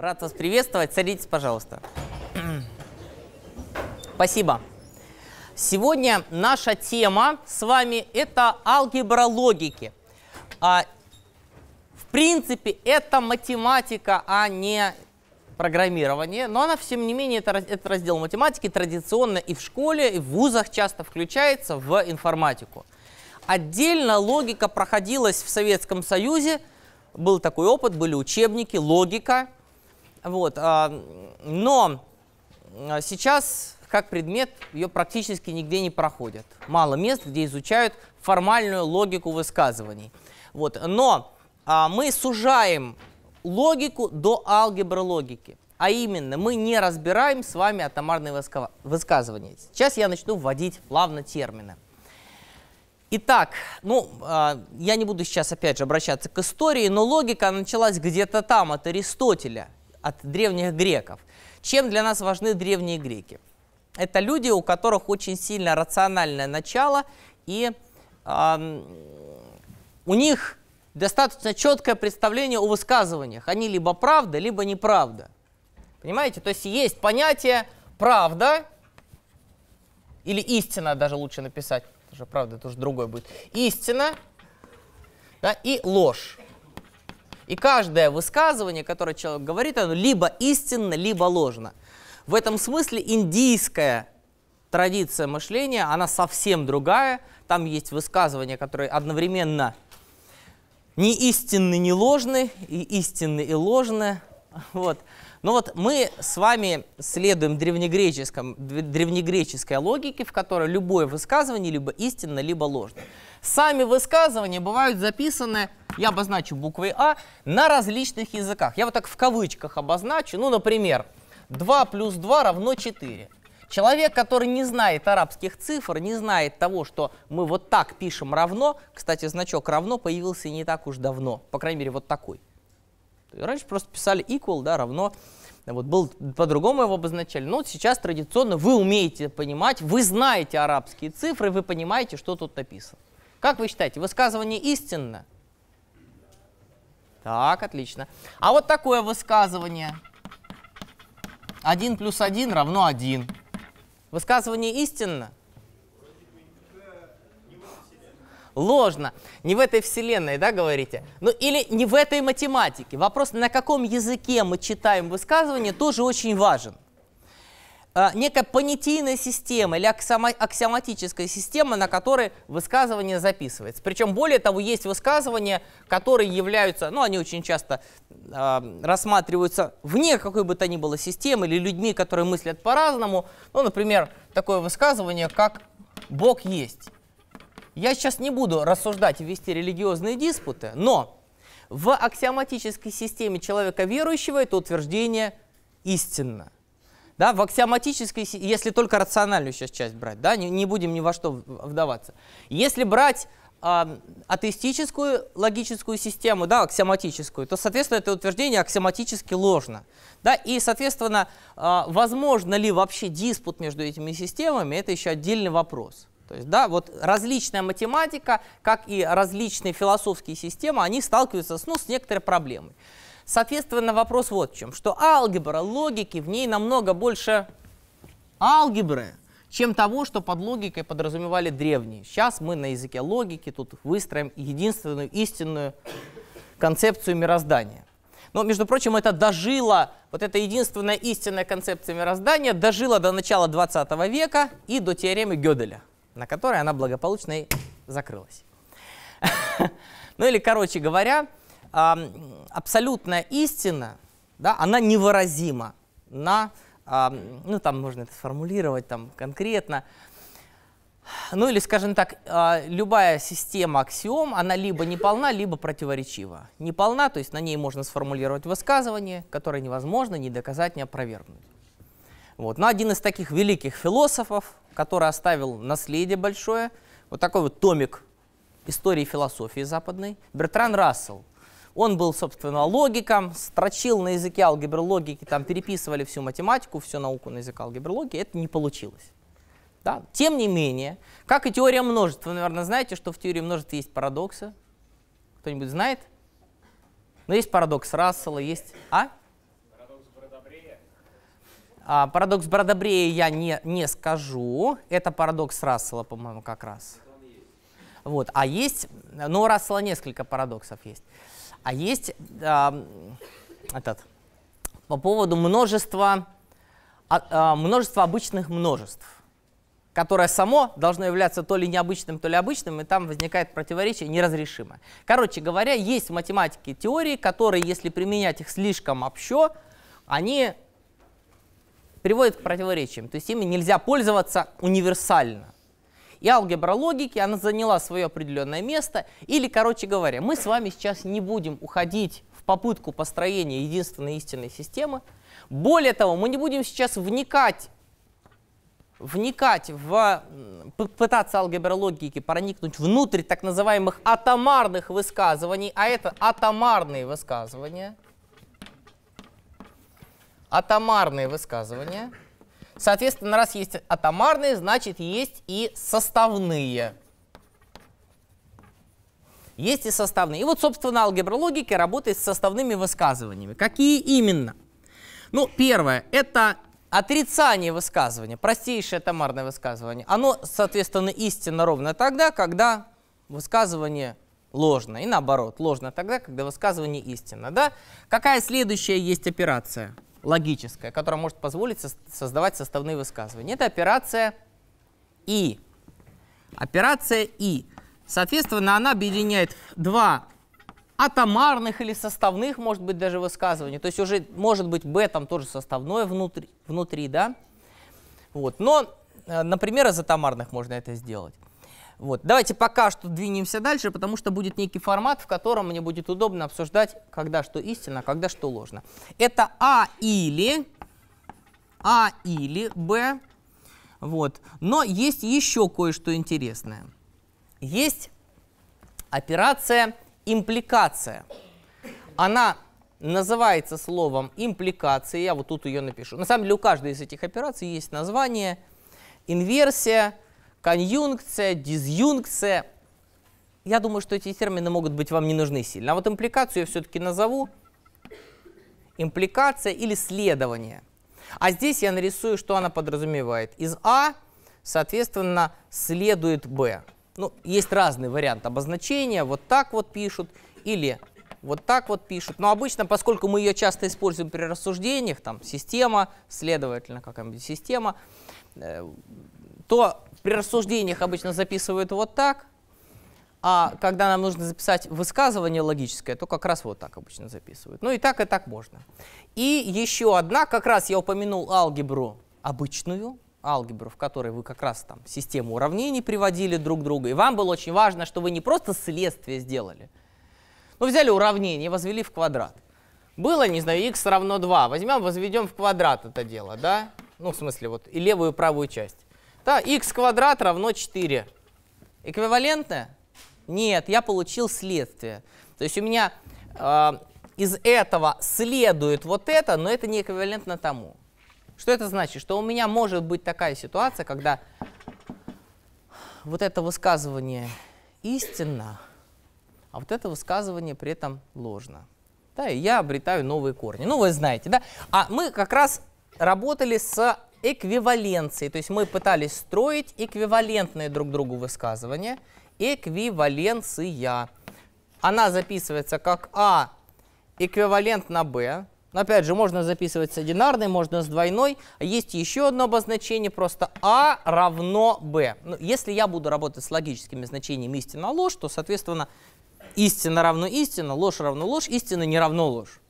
Рад вас приветствовать. Садитесь, пожалуйста. Спасибо. Сегодня наша тема с вами – это алгебра логики. А, в принципе, это математика, а не программирование, но она, тем не менее, это, этот раздел математики традиционно и в школе, и в вузах часто включается в информатику. Отдельно логика проходилась в Советском Союзе, был такой опыт, были учебники, логика – вот, а, но а, сейчас как предмет ее практически нигде не проходят. Мало мест, где изучают формальную логику высказываний. Вот, но а, мы сужаем логику до алгебры логики. А именно, мы не разбираем с вами атомарные высказывания. Сейчас я начну вводить плавно термины. Итак, ну, я не буду сейчас опять же обращаться к истории, но логика началась где-то там, от Аристотеля от древних греков. Чем для нас важны древние греки? Это люди, у которых очень сильно рациональное начало, и э, у них достаточно четкое представление о высказываниях. Они либо правда, либо неправда. Понимаете? То есть есть понятие правда или истина, даже лучше написать, потому что правда это уже другой будет. Истина да, и ложь. И каждое высказывание, которое человек говорит, оно либо истинно, либо ложно. В этом смысле индийская традиция мышления, она совсем другая. Там есть высказывания, которые одновременно не истинны, не ложны, и истинны, и ложны. Вот. Но ну вот мы с вами следуем древнегреческом, древнегреческой логике, в которой любое высказывание либо истинно, либо ложно. Сами высказывания бывают записаны я обозначу буквой А на различных языках. Я вот так в кавычках обозначу. Ну, например, 2 плюс 2 равно 4. Человек, который не знает арабских цифр, не знает того, что мы вот так пишем равно. Кстати, значок равно появился не так уж давно. По крайней мере, вот такой. Раньше просто писали equal, да, равно. Вот был по-другому его обозначали. Но вот сейчас традиционно вы умеете понимать, вы знаете арабские цифры, вы понимаете, что тут написано. Как вы считаете, высказывание истинно? Так, отлично. А вот такое высказывание. 1 плюс 1 равно 1. Высказывание истинно? Ложно. Не в этой вселенной, да, говорите? Ну или не в этой математике. Вопрос, на каком языке мы читаем высказывание, тоже очень важен. Э, некая понятийная система или аксиоматическая система, на которой высказывание записывается. Причем, более того, есть высказывания, которые являются, ну, они очень часто э, рассматриваются вне какой бы то ни было системы или людьми, которые мыслят по-разному. Ну, например, такое высказывание, как «Бог есть». Я сейчас не буду рассуждать и вести религиозные диспуты, но в аксиоматической системе человека верующего это утверждение истинно – да, в аксиоматической, если только рациональную сейчас часть брать, да, не, не будем ни во что вдаваться. Если брать э, атеистическую логическую систему, да, аксиоматическую, то, соответственно, это утверждение аксиоматически ложно. Да, и, соответственно, э, возможно ли вообще диспут между этими системами, это еще отдельный вопрос. То есть, да, вот различная математика, как и различные философские системы, они сталкиваются ну, с некоторой проблемой. Соответственно, вопрос вот в чем, что алгебра логики, в ней намного больше алгебры, чем того, что под логикой подразумевали древние. Сейчас мы на языке логики тут выстроим единственную истинную концепцию мироздания. Но, между прочим, это дожило, вот эта единственная истинная концепция мироздания дожила до начала 20 века и до теоремы Гёделя, на которой она благополучно и закрылась. Ну или, короче говоря, абсолютная истина, да, она невыразима на, ну там можно это сформулировать там конкретно, ну или, скажем так, а, любая система аксиом, она либо неполна, либо противоречива. Неполна, то есть на ней можно сформулировать высказывание, которое невозможно ни доказать, ни опровергнуть. Вот. Но один из таких великих философов, который оставил наследие большое, вот такой вот томик истории философии западной, Бертран Рассел – он был, собственно, логиком, строчил на языке алгебры логики, там переписывали всю математику, всю науку на языке алгебры логики, это не получилось. Да? Тем не менее, как и теория множеств, вы, наверное, знаете, что в теории множеств есть парадоксы. Кто-нибудь знает? Но ну, есть парадокс Рассела, есть... А? Парадокс Бродобрея. А, парадокс Бродобрея я не, не скажу. Это парадокс Рассела, по-моему, как раз. Вот. А есть... Но у Рассела несколько парадоксов есть. А есть э, этот, по поводу множества, э, множества обычных множеств, которое само должно являться то ли необычным, то ли обычным, и там возникает противоречие неразрешимое. Короче говоря, есть в математике теории, которые, если применять их слишком общо, они приводят к противоречиям. То есть ими нельзя пользоваться универсально и алгебра логики, она заняла свое определенное место. Или, короче говоря, мы с вами сейчас не будем уходить в попытку построения единственной истинной системы. Более того, мы не будем сейчас вникать вникать в, пытаться алгебра логики проникнуть внутрь так называемых атомарных высказываний, а это атомарные высказывания, атомарные высказывания – Соответственно, раз есть атомарные, значит есть и составные. Есть и составные. И вот, собственно, алгебра логики работает с составными высказываниями. Какие именно? Ну, первое – это отрицание высказывания, простейшее атомарное высказывание. Оно, соответственно, истинно ровно тогда, когда высказывание ложно. И наоборот, ложно тогда, когда высказывание истинно. Да? Какая следующая есть операция? – логическая, которая может позволить создавать составные высказывания. Это операция «и». Операция «и». Соответственно, она объединяет два атомарных или составных, может быть, даже высказывания. То есть уже может быть б там тоже составное внутри, внутри да? Вот. Но, э, например, из атомарных можно это сделать. Вот. Давайте пока что двинемся дальше, потому что будет некий формат, в котором мне будет удобно обсуждать, когда что истинно, а когда что ложно. Это А или, А или Б. Вот. Но есть еще кое-что интересное. Есть операция импликация. Она называется словом импликация. Я вот тут ее напишу. На самом деле у каждой из этих операций есть название. Инверсия, конъюнкция, дизъюнкция. Я думаю, что эти термины могут быть вам не нужны сильно. А вот импликацию я все-таки назову. Импликация или следование. А здесь я нарисую, что она подразумевает. Из А, соответственно, следует Б. Ну, есть разный вариант обозначения. Вот так вот пишут или вот так вот пишут. Но обычно, поскольку мы ее часто используем при рассуждениях, там система, следовательно, какая-нибудь система, э, то при рассуждениях обычно записывают вот так, а когда нам нужно записать высказывание логическое, то как раз вот так обычно записывают. Ну и так, и так можно. И еще одна, как раз я упомянул алгебру обычную, алгебру, в которой вы как раз там систему уравнений приводили друг к другу, и вам было очень важно, что вы не просто следствие сделали, ну взяли уравнение, возвели в квадрат. Было, не знаю, x равно 2, возьмем, возведем в квадрат это дело, да? Ну, в смысле, вот и левую, и правую часть. Да, x квадрат равно 4. Эквивалентное? Нет, я получил следствие. То есть у меня э, из этого следует вот это, но это не эквивалентно тому. Что это значит? Что у меня может быть такая ситуация, когда вот это высказывание истинно, а вот это высказывание при этом ложно. Да, и я обретаю новые корни. Ну, вы знаете, да? А мы как раз работали с эквиваленции. То есть мы пытались строить эквивалентные друг другу высказывания. Эквиваленция. Она записывается как А эквивалентно Б. Но опять же, можно записывать с одинарной, можно с двойной. Есть еще одно обозначение, просто А равно Б. Ну, если я буду работать с логическими значениями истина-ложь, то, соответственно, истина равно истина, ложь равно ложь, истина не равно ложь.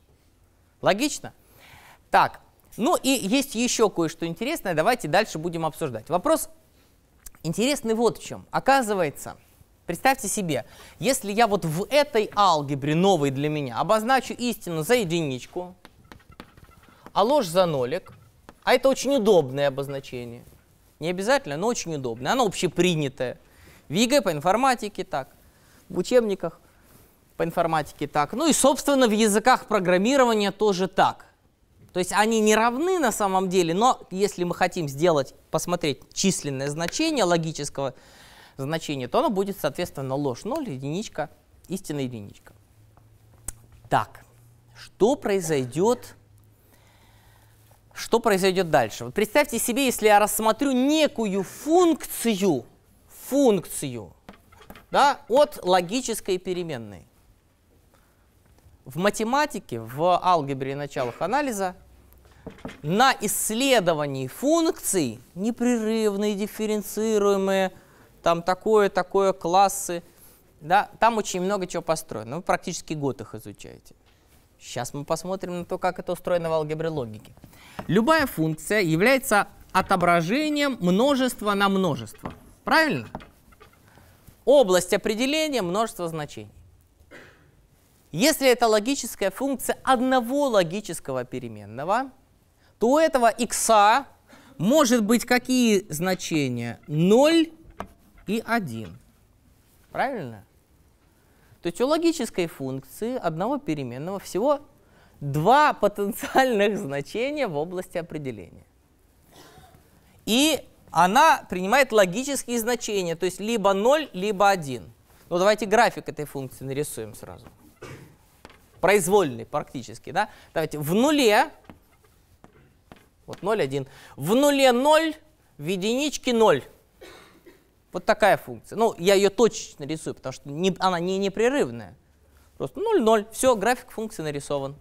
Логично? Так, ну и есть еще кое-что интересное, давайте дальше будем обсуждать. Вопрос интересный вот в чем. Оказывается, представьте себе, если я вот в этой алгебре новой для меня обозначу истину за единичку, а ложь за нолик, а это очень удобное обозначение. Не обязательно, но очень удобное. Оно общепринятое. В ЕГЭ по информатике так, в учебниках по информатике так. Ну и, собственно, в языках программирования тоже так. То есть они не равны на самом деле, но если мы хотим сделать, посмотреть численное значение логического значения, то оно будет, соответственно, ложь 0, единичка, истинная единичка. Так, что произойдет, что произойдет дальше? Вот представьте себе, если я рассмотрю некую функцию, функцию да, от логической переменной в математике, в алгебре и началах анализа на исследовании функций, непрерывные, дифференцируемые, там такое-такое, классы, да, там очень много чего построено. Вы практически год их изучаете. Сейчас мы посмотрим на то, как это устроено в алгебре логики. Любая функция является отображением множества на множество. Правильно? Область определения множества значений. Если это логическая функция одного логического переменного, то у этого x а может быть какие значения? 0 и 1. Правильно? То есть у логической функции одного переменного всего два потенциальных значения в области определения. И она принимает логические значения, то есть либо 0, либо 1. Ну давайте график этой функции нарисуем сразу произвольный практически, да? Давайте в нуле, вот 0, 1, в нуле 0, в единичке 0. Вот такая функция. Ну, я ее точечно рисую, потому что не, она не непрерывная. Просто 0, 0, все, график функции нарисован.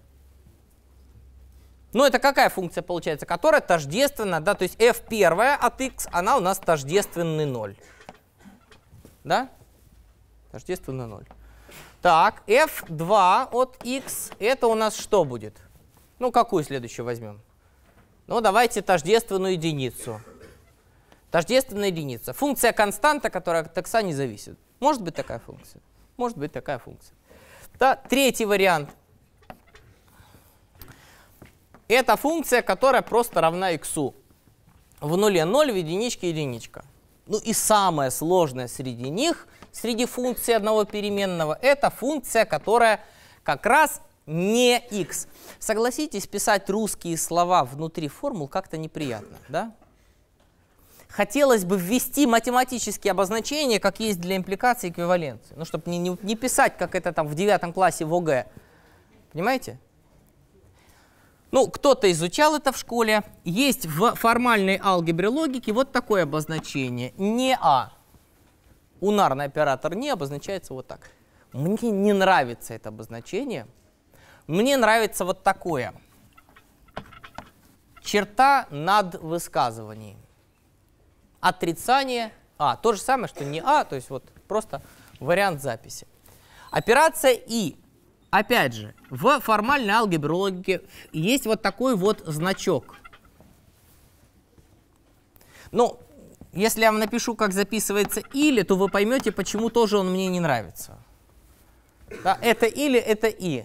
Ну, это какая функция получается, которая тождественна, да, то есть f первая от x, она у нас тождественный 0. Да? Тождественный 0. Так, f2 от x, это у нас что будет? Ну, какую следующую возьмем? Ну, давайте тождественную единицу. Тождественная единица. Функция константа, которая от x не зависит. Может быть такая функция? Может быть такая функция. Да, третий вариант. Это функция, которая просто равна x. В нуле 0, в единичке единичка. Ну и самое сложное среди них — среди функций одного переменного – это функция, которая как раз не x. Согласитесь, писать русские слова внутри формул как-то неприятно, да? Хотелось бы ввести математические обозначения, как есть для импликации и эквиваленции. Ну, чтобы не, не, не писать, как это там в девятом классе в ОГЭ. Понимаете? Ну, кто-то изучал это в школе. Есть в формальной алгебре логики вот такое обозначение. Не А. Унарный оператор «не» обозначается вот так. Мне не нравится это обозначение. Мне нравится вот такое. Черта над высказыванием. Отрицание «а». То же самое, что не «а», то есть вот просто вариант записи. Операция «и». Опять же, в формальной алгебре логики есть вот такой вот значок. Ну, если я вам напишу, как записывается или, то вы поймете, почему тоже он мне не нравится. Да, это или, это и.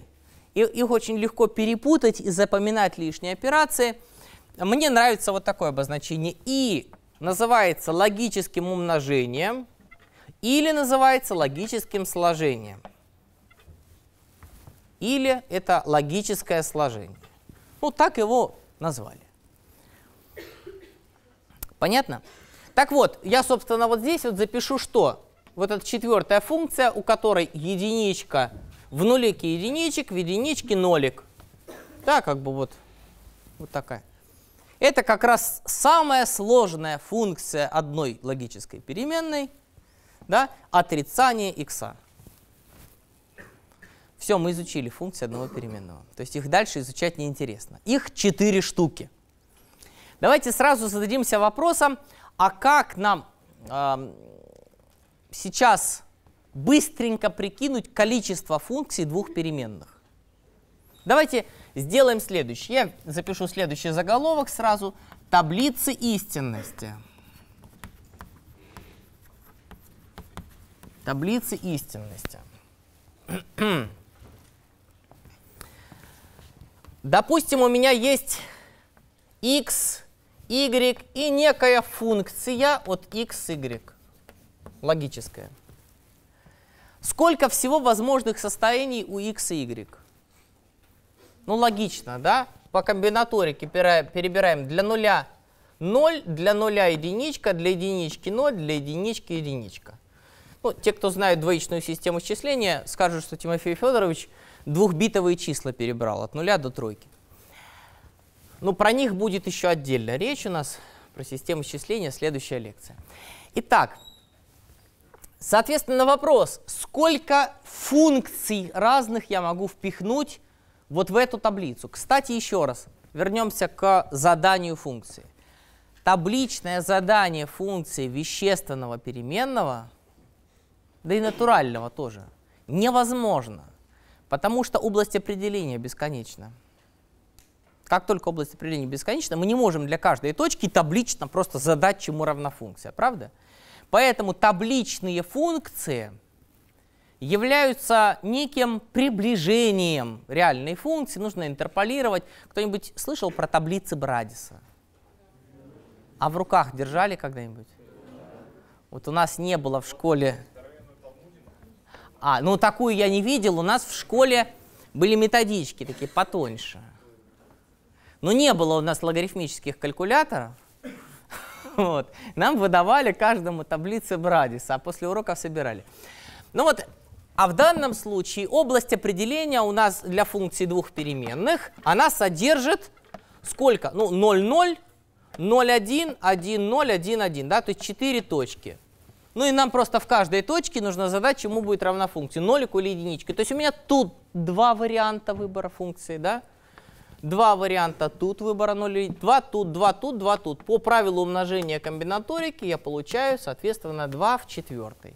и. Их очень легко перепутать и запоминать лишние операции. Мне нравится вот такое обозначение. И называется логическим умножением или называется логическим сложением. Или это логическое сложение. Ну, так его назвали. Понятно? Так вот, я, собственно, вот здесь вот запишу что? Вот эта четвертая функция, у которой единичка в нулике единичек, в единичке нолик. Да, как бы вот, вот такая. Это как раз самая сложная функция одной логической переменной, да, отрицание икса. Все, мы изучили функции одного переменного. То есть их дальше изучать неинтересно. Их четыре штуки. Давайте сразу зададимся вопросом, а как нам э, сейчас быстренько прикинуть количество функций двух переменных? Давайте сделаем следующее. Я запишу следующий заголовок сразу. Таблицы истинности. Таблицы истинности. Допустим, у меня есть x y и некая функция от x, y. Логическая. Сколько всего возможных состояний у x и y? Ну, логично, да? По комбинаторике перебираем для нуля 0, для нуля единичка, для единички 0, для единички единичка. Ну, те, кто знают двоичную систему счисления, скажут, что Тимофей Федорович двухбитовые числа перебрал от нуля до тройки. Но ну, про них будет еще отдельно речь у нас, про систему счисления. следующая лекция. Итак, соответственно, вопрос, сколько функций разных я могу впихнуть вот в эту таблицу? Кстати, еще раз, вернемся к заданию функции. Табличное задание функции вещественного переменного, да и натурального тоже, невозможно, потому что область определения бесконечна. Как только область определения бесконечна, мы не можем для каждой точки таблично просто задать, чему равна функция, правда? Поэтому табличные функции являются неким приближением реальной функции, нужно интерполировать. Кто-нибудь слышал про таблицы Брадиса? А в руках держали когда-нибудь? Вот у нас не было в школе... А, ну такую я не видел, у нас в школе были методички такие потоньше. Но не было у нас логарифмических калькуляторов. Вот. Нам выдавали каждому таблицы Брадиса, а после уроков собирали. Ну вот, а в данном случае область определения у нас для функции двух переменных, она содержит сколько? Ну, 0, 0, 0, 1, 1, 0, 1, 1, да, то есть 4 точки. Ну и нам просто в каждой точке нужно задать, чему будет равна функция, нолику или единичке. То есть у меня тут два варианта выбора функции, да, Два варианта тут выбора 0, два тут, два тут, два тут. По правилу умножения комбинаторики я получаю, соответственно, 2 в четвертой.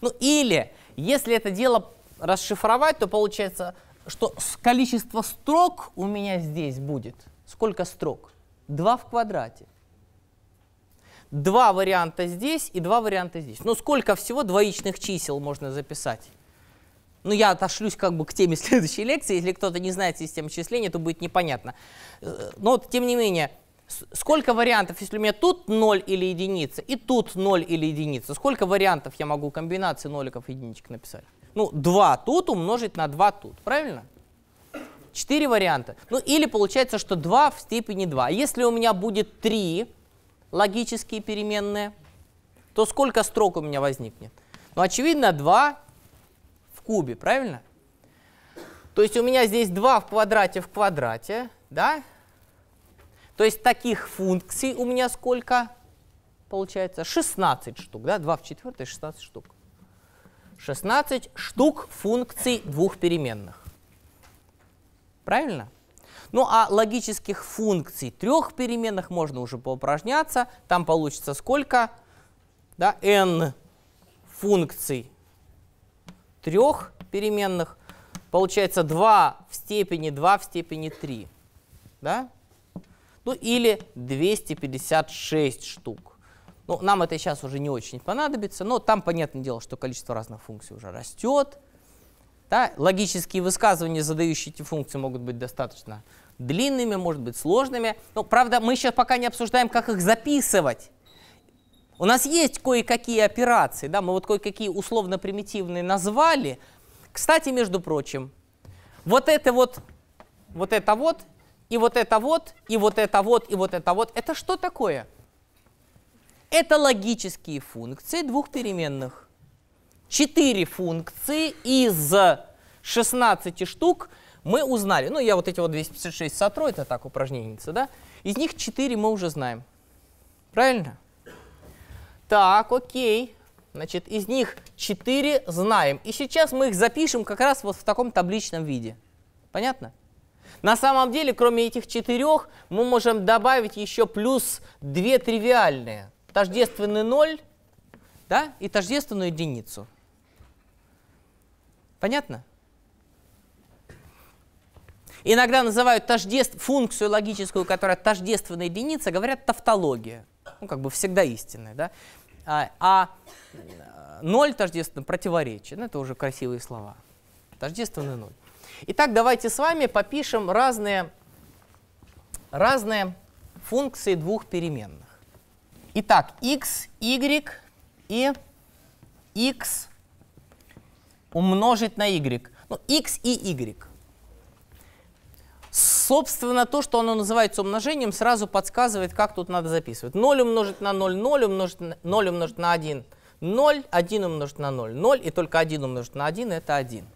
Ну или, если это дело расшифровать, то получается, что количество строк у меня здесь будет. Сколько строк? 2 в квадрате. Два варианта здесь и два варианта здесь. Но ну, сколько всего двоичных чисел можно записать? Ну, я отошлюсь как бы к теме следующей лекции. Если кто-то не знает систему числения, то будет непонятно. Э, но, вот тем не менее, сколько вариантов, если у меня тут 0 или единица, и тут 0 или единица, сколько вариантов я могу комбинации ноликов и единичек написать? Ну, 2 тут умножить на 2 тут, правильно? 4 варианта. Ну, или получается, что 2 в степени 2. Если у меня будет 3 логические переменные, то сколько строк у меня возникнет? Ну, очевидно, 2 кубе, правильно? То есть у меня здесь 2 в квадрате в квадрате, да? То есть таких функций у меня сколько? Получается 16 штук, да? 2 в четвертой 16 штук. 16 штук функций двух переменных. Правильно? Ну а логических функций трех переменных можно уже поупражняться. Там получится сколько? Да, n функций трех переменных, получается 2 в степени 2 в степени 3. Да? Ну или 256 штук. Ну, нам это сейчас уже не очень понадобится, но там, понятное дело, что количество разных функций уже растет. Да? Логические высказывания, задающие эти функции, могут быть достаточно длинными, может быть сложными. Но, правда, мы сейчас пока не обсуждаем, как их записывать. У нас есть кое-какие операции, да, мы вот кое-какие условно-примитивные назвали. Кстати, между прочим, вот это вот, вот это вот, и вот это вот, и вот это вот, и вот это вот, это что такое? Это логические функции двух переменных. Четыре функции из 16 штук мы узнали. Ну, я вот эти вот 256 сотру, это так упражненница, да? Из них четыре мы уже знаем. Правильно? Так, окей. Значит, из них 4 знаем. И сейчас мы их запишем как раз вот в таком табличном виде. Понятно? На самом деле, кроме этих четырех, мы можем добавить еще плюс две тривиальные. Тождественный 0 да, и тождественную единицу. Понятно? Иногда называют тождеств... функцию логическую, которая тождественная единица, говорят тавтология. Ну, как бы всегда истинная. Да? А, а э, ноль тождественно противоречие. Ну, это уже красивые слова. Тождественный ноль. Итак, давайте с вами попишем разные, разные функции двух переменных. Итак, x, y и x умножить на y. Ну, x и y. Собственно, то, что оно называется умножением, сразу подсказывает, как тут надо записывать. 0 умножить на 0, 0 умножить на, 0 умножить на 1, 0, 1 умножить на 0, 0, и только 1 умножить на 1 – это 1.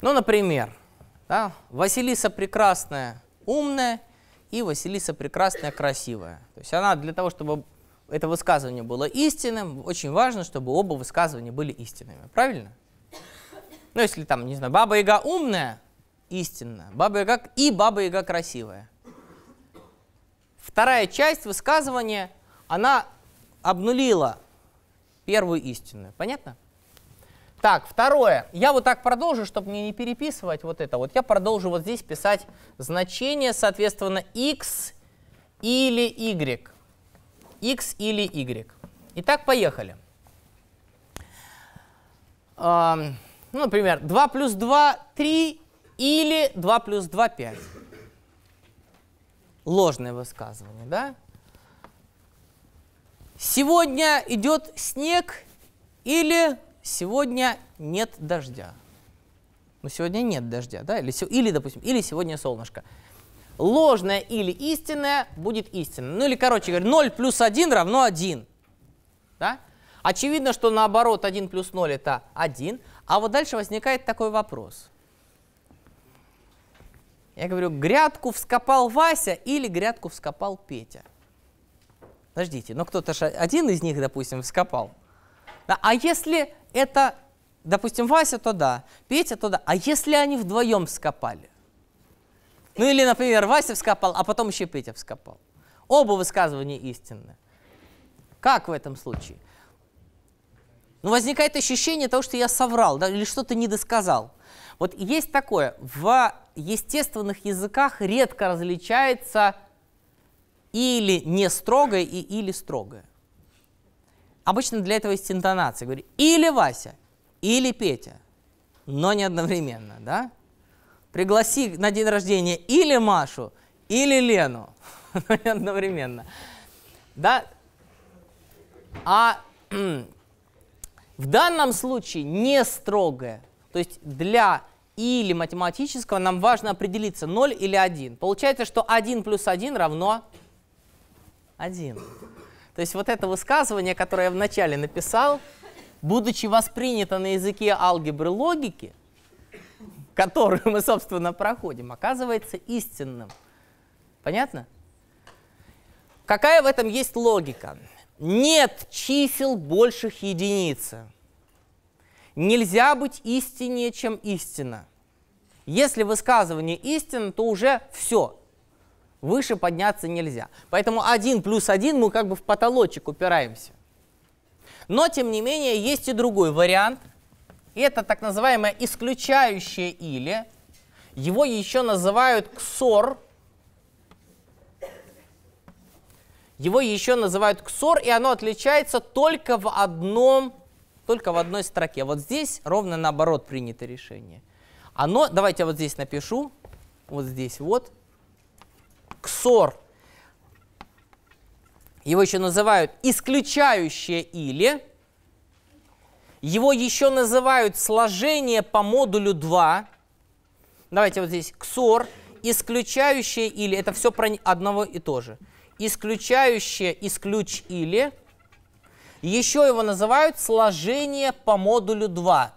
Ну, например, да, Василиса Прекрасная умная и Василиса Прекрасная красивая. То есть она для того, чтобы это высказывание было истинным, очень важно, чтобы оба высказывания были истинными. Правильно? Ну, если там, не знаю, Баба Яга умная, истинная, Баба Яга и Баба Яга красивая. Вторая часть высказывания, она обнулила первую истинную. Понятно? Так, второе. Я вот так продолжу, чтобы мне не переписывать вот это. Вот я продолжу вот здесь писать значение, соответственно, x или y. x или y. Итак, поехали. Эм, ну, например, 2 плюс 2 – 3 или 2 плюс 2 – 5. Ложное высказывание, да? Сегодня идет снег или сегодня нет дождя. Ну, сегодня нет дождя, да? Или, или допустим, или сегодня солнышко. Ложное или истинное будет истинное. Ну, или, короче говоря, 0 плюс 1 равно 1. Да? Очевидно, что наоборот 1 плюс 0 – это 1, а вот дальше возникает такой вопрос. Я говорю, грядку вскопал Вася или грядку вскопал Петя? Подождите, но кто-то же один из них, допустим, вскопал. а если это, допустим, Вася, то да, Петя, то да. А если они вдвоем вскопали? Ну или, например, Вася вскопал, а потом еще Петя вскопал. Оба высказывания истинны. Как в этом случае? Но ну, возникает ощущение того, что я соврал да, или что-то недосказал. Вот есть такое. В естественных языках редко различается или не строгое и или строгое. Обычно для этого есть интонация. Говорю, или Вася, или Петя, но не одновременно, да? Пригласи на день рождения или Машу, или Лену, но не одновременно. Да? А В данном случае не строгое. То есть для или математического нам важно определиться 0 или 1. Получается, что 1 плюс 1 равно 1. То есть вот это высказывание, которое я вначале написал, будучи воспринято на языке алгебры логики, которую мы, собственно, проходим, оказывается истинным. Понятно? Какая в этом есть логика? Нет чисел больших единицы. Нельзя быть истиннее, чем истина. Если высказывание истина, то уже все. Выше подняться нельзя. Поэтому один плюс один мы как бы в потолочек упираемся. Но, тем не менее, есть и другой вариант. Это так называемое исключающее или. Его еще называют ксор Его еще называют ксор, и оно отличается только в одном, только в одной строке. Вот здесь ровно наоборот принято решение. Оно, давайте я вот здесь напишу, вот здесь вот, ксор. Его еще называют исключающее или. Его еще называют сложение по модулю 2. Давайте вот здесь ксор, исключающее или. Это все про одного и то же исключающее исключ или. Еще его называют сложение по модулю 2.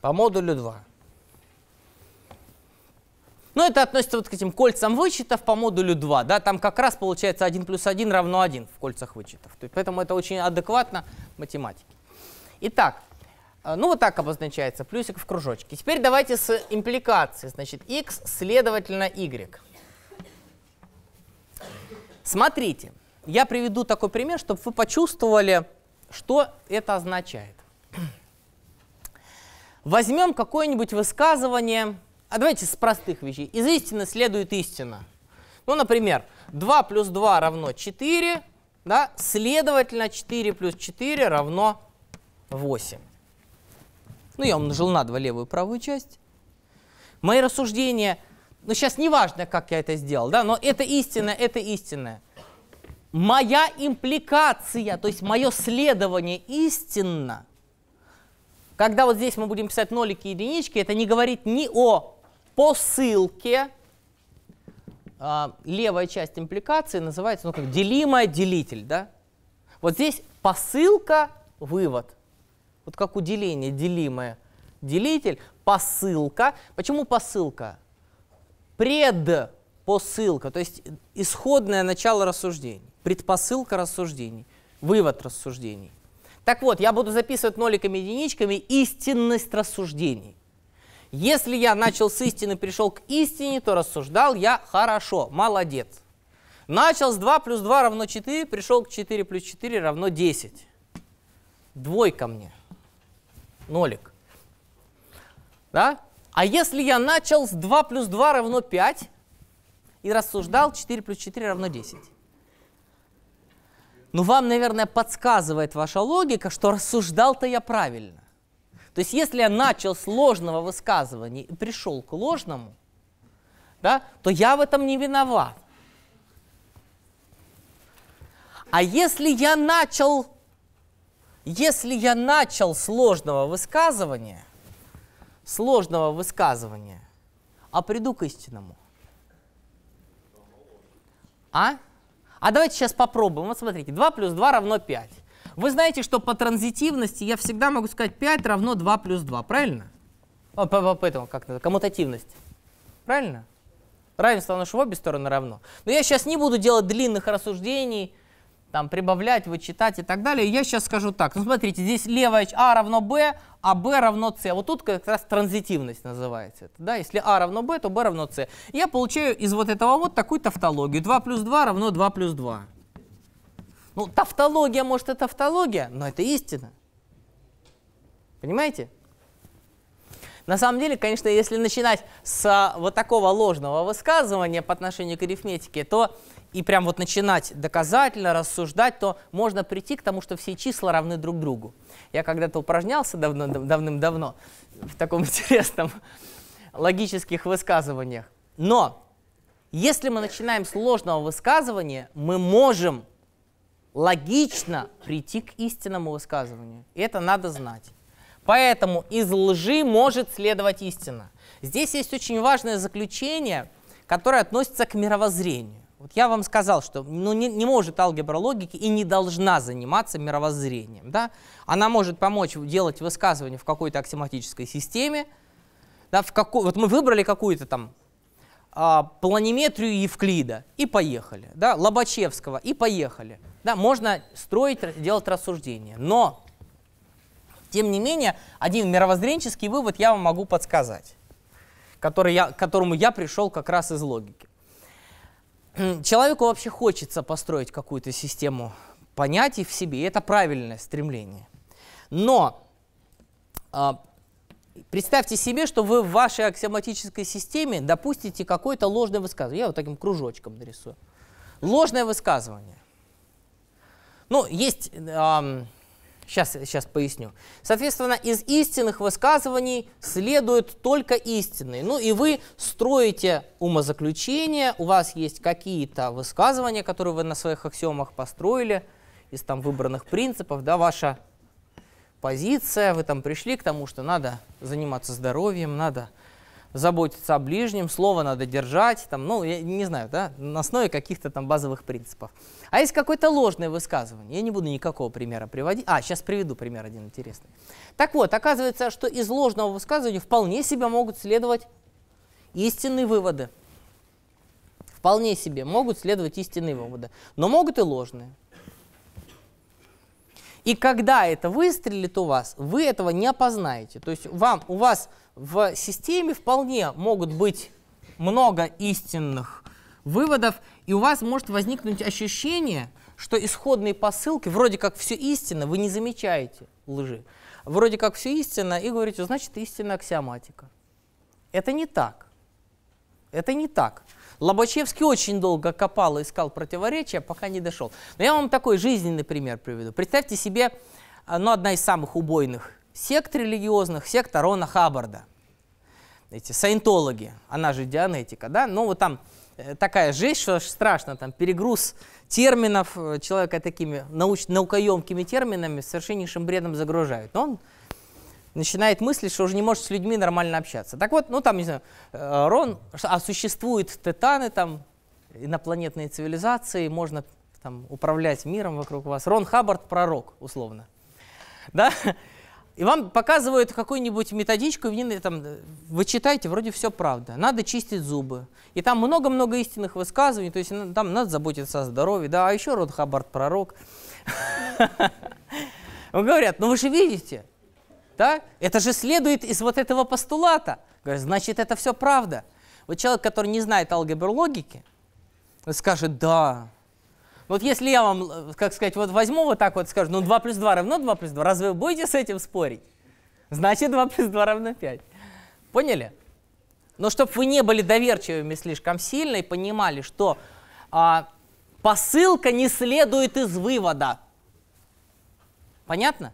По модулю 2. Но ну, это относится вот к этим кольцам вычетов по модулю 2. Да? Там как раз получается 1 плюс 1 равно 1 в кольцах вычетов. То есть, поэтому это очень адекватно математике. Итак, а, ну, вот так обозначается, плюсик в кружочке. Теперь давайте с импликацией. Значит, x, следовательно, y. Смотрите, я приведу такой пример, чтобы вы почувствовали, что это означает. Возьмем какое-нибудь высказывание, а давайте с простых вещей. Из истины следует истина. Ну, например, 2 плюс 2 равно 4, да, следовательно, 4 плюс 4 равно 8. Ну, я умножил на 2 левую и правую часть. Мои рассуждения, ну, сейчас не важно, как я это сделал, да, но это истина, это истина. Моя импликация, то есть мое следование истинно, когда вот здесь мы будем писать нолики и единички, это не говорит ни о посылке, а, левая часть импликации называется, ну, как делимая делитель, да? Вот здесь посылка, вывод – вот как уделение, делимое, делитель, посылка. Почему посылка? Предпосылка, то есть исходное начало рассуждений, предпосылка рассуждений, вывод рассуждений. Так вот, я буду записывать ноликами и единичками истинность рассуждений. Если я начал с истины, пришел к истине, то рассуждал я хорошо, молодец. Начал с 2 плюс 2 равно 4, пришел к 4 плюс 4 равно 10. Двойка мне нолик. Да? А если я начал с 2 плюс 2 равно 5 и рассуждал 4 плюс 4 равно 10? Ну, вам, наверное, подсказывает ваша логика, что рассуждал-то я правильно. То есть, если я начал с ложного высказывания и пришел к ложному, да, то я в этом не виноват. А если я начал если я начал сложного высказывания, сложного высказывания, а приду к истинному. А? А давайте сейчас попробуем. Вот смотрите, 2 плюс 2 равно 5. Вы знаете, что по транзитивности я всегда могу сказать 5 равно 2 плюс 2, правильно? О, по, этому как то коммутативность. Правильно? Равенство, оно же в обе стороны равно. Но я сейчас не буду делать длинных рассуждений, там, прибавлять, вычитать и так далее. Я сейчас скажу так. Ну, смотрите, здесь левая А равно Б, а B равно C. Вот тут как раз транзитивность называется. Это, да? Если А равно B, то B равно C. Я получаю из вот этого вот такую тавтологию. 2 плюс 2 равно 2 плюс 2. Ну, тавтология, может, это тавтология, но это истина. Понимаете? На самом деле, конечно, если начинать с вот такого ложного высказывания по отношению к арифметике, то и прям вот начинать доказательно рассуждать, то можно прийти к тому, что все числа равны друг другу. Я когда-то упражнялся давно, давным-давно в таком интересном логических высказываниях. Но если мы начинаем с ложного высказывания, мы можем логично прийти к истинному высказыванию. И это надо знать. Поэтому из лжи может следовать истина. Здесь есть очень важное заключение, которое относится к мировоззрению. Вот я вам сказал, что ну, не, не может алгебра логики и не должна заниматься мировоззрением. Да? Она может помочь делать высказывания в какой-то аксиоматической системе. Да, в како... Вот мы выбрали какую-то там а, планиметрию Евклида и поехали. Да? Лобачевского и поехали. Да? Можно строить, делать рассуждения. Но, тем не менее, один мировоззренческий вывод я вам могу подсказать, который я, к которому я пришел как раз из логики. человеку вообще хочется построить какую-то систему понятий в себе, и это правильное стремление. Но а, представьте себе, что вы в вашей аксиоматической системе допустите какое-то ложное высказывание. Я вот таким кружочком нарисую. Ложное высказывание. Ну, есть Сейчас, сейчас поясню. Соответственно, из истинных высказываний следуют только истинные. Ну и вы строите умозаключение, у вас есть какие-то высказывания, которые вы на своих аксиомах построили, из там выбранных принципов, да, ваша позиция, вы там пришли к тому, что надо заниматься здоровьем, надо заботиться о ближнем, слово надо держать, там, ну, я не знаю, да, на основе каких-то там базовых принципов. А есть какое-то ложное высказывание, я не буду никакого примера приводить. А, сейчас приведу пример один интересный. Так вот, оказывается, что из ложного высказывания вполне себе могут следовать истинные выводы. Вполне себе могут следовать истинные выводы, но могут и ложные. И когда это выстрелит у вас, вы этого не опознаете. То есть вам, у вас в системе вполне могут быть много истинных выводов, и у вас может возникнуть ощущение, что исходные посылки, вроде как все истинно, вы не замечаете лжи. Вроде как все истинно, и говорите, значит, истинная аксиоматика. Это не так. Это не так. Лобачевский очень долго копал и искал противоречия, пока не дошел. Но я вам такой жизненный пример приведу. Представьте себе, э, ну, одна из самых убойных сект религиозных, секта Рона Хаббарда. Эти саентологи, она же дианетика, да? но ну, вот там э, такая жесть, что аж страшно, там перегруз терминов э, человека такими науч, наукоемкими терминами совершеннейшим бредом загружают. Но он начинает мыслить, что уже не может с людьми нормально общаться. Так вот, ну там, не знаю, э, Рон, а существуют титаны, там, инопланетные цивилизации, можно там управлять миром вокруг вас. Рон Хаббард – пророк, условно. Да? И вам показывают какую-нибудь методичку, и там, вы читаете, вроде все правда. Надо чистить зубы. И там много-много истинных высказываний, то есть ну, там надо заботиться о здоровье. Да, а еще Род Хаббард пророк. Говорят, ну вы же видите, да? Это же следует из вот этого постулата. Говорят, значит, это все правда. Вот человек, который не знает алгебру логики, скажет, да, вот если я вам, э, как сказать, вот возьму вот так вот скажу, ну 2 плюс 2 равно 2 плюс 2, разве вы будете с этим спорить? Значит 2 плюс 2 равно 5. Поняли? Но чтобы вы не были доверчивыми слишком сильно и понимали, что а, посылка не следует из вывода. Понятно?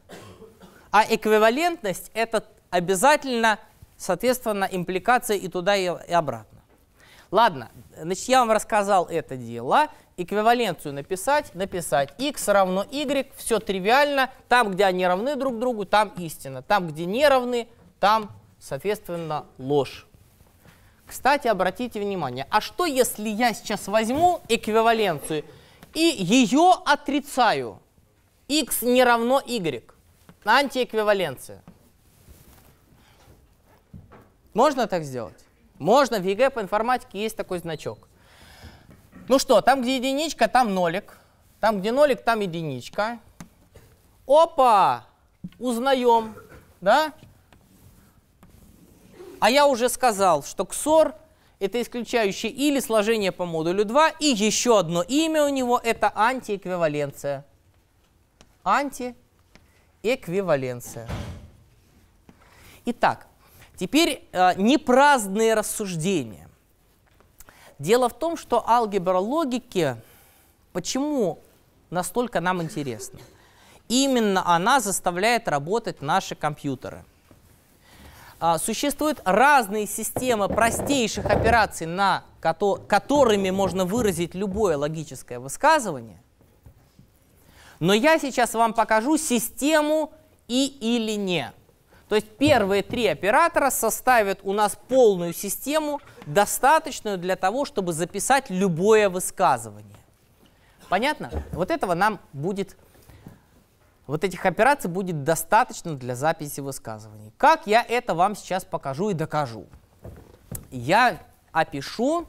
А эквивалентность – это обязательно, соответственно, импликация и туда, и обратно. Ладно, значит, я вам рассказал это дело эквиваленцию написать, написать. x равно y, все тривиально. Там, где они равны друг другу, там истина. Там, где не равны, там, соответственно, ложь. Кстати, обратите внимание, а что если я сейчас возьму эквиваленцию и ее отрицаю? x не равно y. Антиэквиваленция. Можно так сделать? Можно, в ЕГЭ по информатике есть такой значок. Ну что, там, где единичка, там нолик. Там, где нолик, там единичка. Опа! Узнаем, да? А я уже сказал, что ксор это исключающее или сложение по модулю 2, и еще одно имя у него – это антиэквиваленция. Антиэквиваленция. Итак, теперь э, непраздные рассуждения. Дело в том, что алгебра логики, почему настолько нам интересна? Именно она заставляет работать наши компьютеры. А, существуют разные системы простейших операций, на которыми можно выразить любое логическое высказывание. Но я сейчас вам покажу систему и или не. То есть первые три оператора составят у нас полную систему, достаточную для того, чтобы записать любое высказывание. Понятно? Вот этого нам будет, вот этих операций будет достаточно для записи высказываний. Как я это вам сейчас покажу и докажу? Я опишу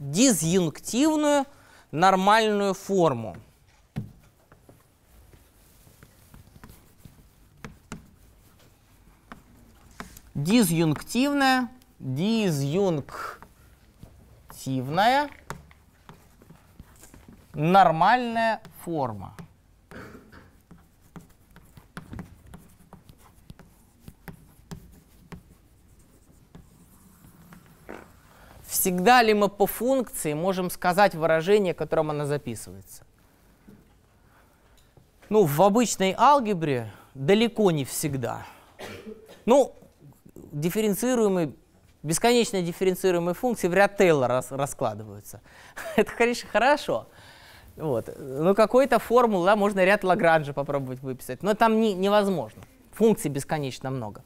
дизъюнктивную нормальную форму. дизъюнктивная, дизъюнктивная нормальная форма. Всегда ли мы по функции можем сказать выражение, которым она записывается? Ну, в обычной алгебре далеко не всегда. Ну, дифференцируемые, бесконечно дифференцируемые функции в ряд Тейлора рас, раскладываются. Это, конечно, хорошо. Вот. но какой-то формулу, да, можно ряд Лагранжа попробовать выписать, но там не, невозможно. Функций бесконечно много.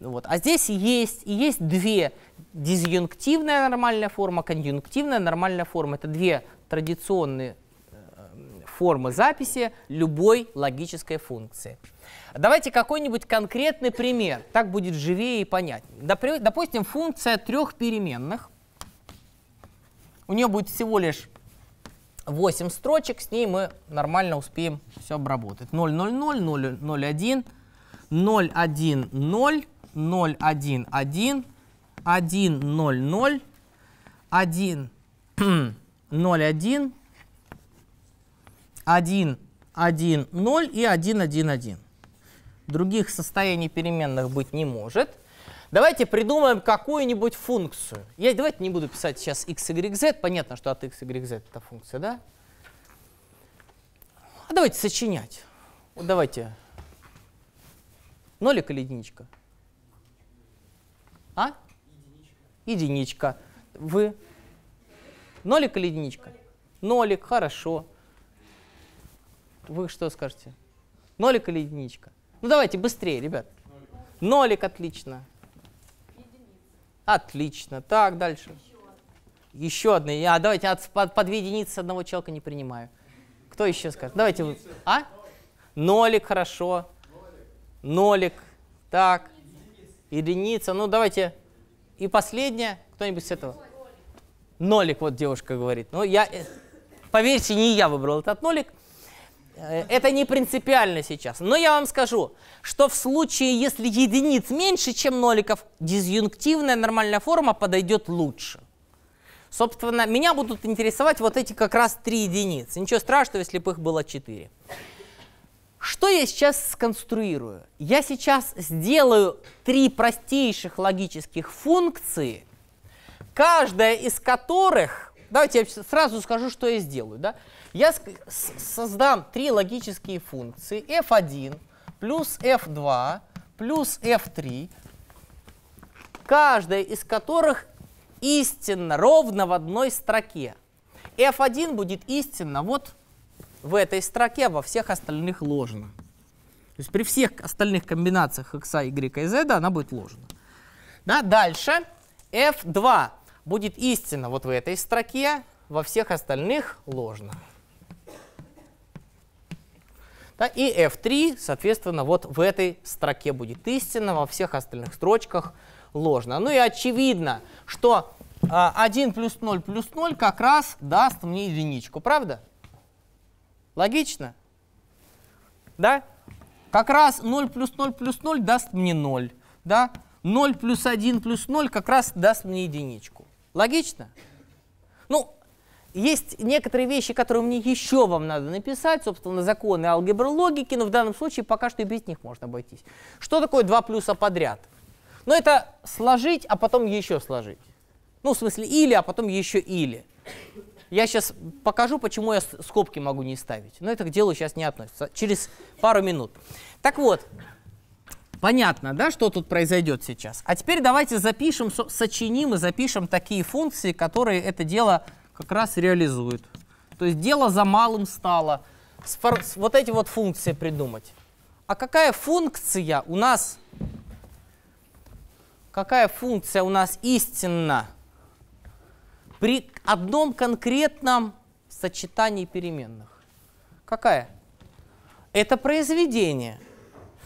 Вот. А здесь есть, есть две дизъюнктивная нормальная форма, конъюнктивная нормальная форма. Это две традиционные э, формы записи любой логической функции. Давайте какой-нибудь конкретный пример. Так будет живее и понятнее. Допустим, функция трех переменных. У нее будет всего лишь 8 строчек. С ней мы нормально успеем все обработать. 0, 0, 0, 0, 0, 1, 0, 1, 0, 0, 1, 1, 1, 0, 0, 1, 0, 1, 1, 1, 0 и 1, 1, 1 других состояний переменных быть не может. Давайте придумаем какую-нибудь функцию. Я давайте не буду писать сейчас x, y, z. Понятно, что от x, y, z это функция, да? А давайте сочинять. Вот давайте. Нолик или единичка? А? Единичка. Вы? Нолик или единичка? Нолик, хорошо. Вы что скажете? Нолик или единичка? Ну давайте быстрее, ребят. Нолик, отлично. Отлично. Так, дальше. Еще одна. А давайте от, под, по две единицы одного человека не принимаю. Кто еще скажет? Давайте вы. А? Нолик, хорошо. Нолик. Так. Единица. Ну, давайте. И последнее. Кто-нибудь с этого? Нолик, вот девушка говорит. Ну, я... Э, поверьте, не я выбрал этот нолик. Э, это не принципиально сейчас. Но я вам скажу, что в случае, если единиц меньше, чем ноликов, дизъюнктивная нормальная форма подойдет лучше. Собственно, меня будут интересовать вот эти как раз три единицы. Ничего страшного, если бы их было четыре. Что я сейчас сконструирую? Я сейчас сделаю три простейших логических функции, каждая из которых... Давайте я сразу скажу, что я сделаю. Да? Я создам три логические функции f1 плюс f2 плюс f3, каждая из которых истинно ровно в одной строке. f1 будет истинно вот в этой строке, во всех остальных ложно. То есть при всех остальных комбинациях x, y а, и z она будет ложна. Да? Дальше f2 будет истинно вот в этой строке, во всех остальных ложно. Да, и F3, соответственно, вот в этой строке будет истинно, во всех остальных строчках ложно. Ну и очевидно, что 1 а, плюс 0 плюс 0 как раз даст мне единичку, правда? Логично? Да? Как раз 0 плюс 0 плюс 0 даст мне 0. Да? 0 плюс 1 плюс 0 как раз даст мне единичку. Логично? Есть некоторые вещи, которые мне еще вам надо написать, собственно, законы алгебры логики, но в данном случае пока что и без них можно обойтись. Что такое два плюса подряд? Ну, это сложить, а потом еще сложить. Ну, в смысле, или, а потом еще или. Я сейчас покажу, почему я скобки могу не ставить. Но это к делу сейчас не относится. Через пару минут. Так вот, понятно, да, что тут произойдет сейчас. А теперь давайте запишем, сочиним и запишем такие функции, которые это дело как раз реализует. То есть дело за малым стало. Вот эти вот функции придумать. А какая функция у нас, какая функция у нас истинна при одном конкретном сочетании переменных? Какая? Это произведение.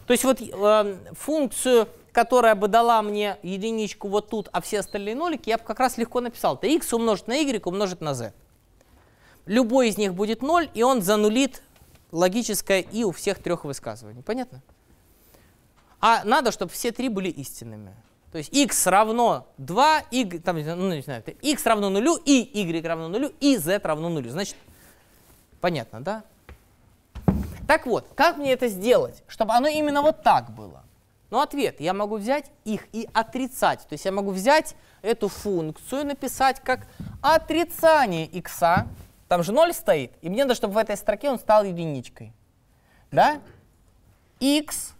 То есть вот э, функцию которая бы дала мне единичку вот тут, а все остальные нолики, я бы как раз легко написал. Это x умножить на y умножить на z. Любой из них будет 0, и он занулит логическое и у всех трех высказываний. Понятно? А надо, чтобы все три были истинными. То есть x равно 2, y, там, ну, не знаю, x равно нулю, и y равно нулю, и z равно нулю. Значит, понятно, да? Так вот, как мне это сделать, чтобы оно именно вот так было? Но ответ я могу взять их и отрицать. То есть я могу взять эту функцию и написать как отрицание x. Там же 0 стоит, и мне надо, чтобы в этой строке он стал единичкой. Да? x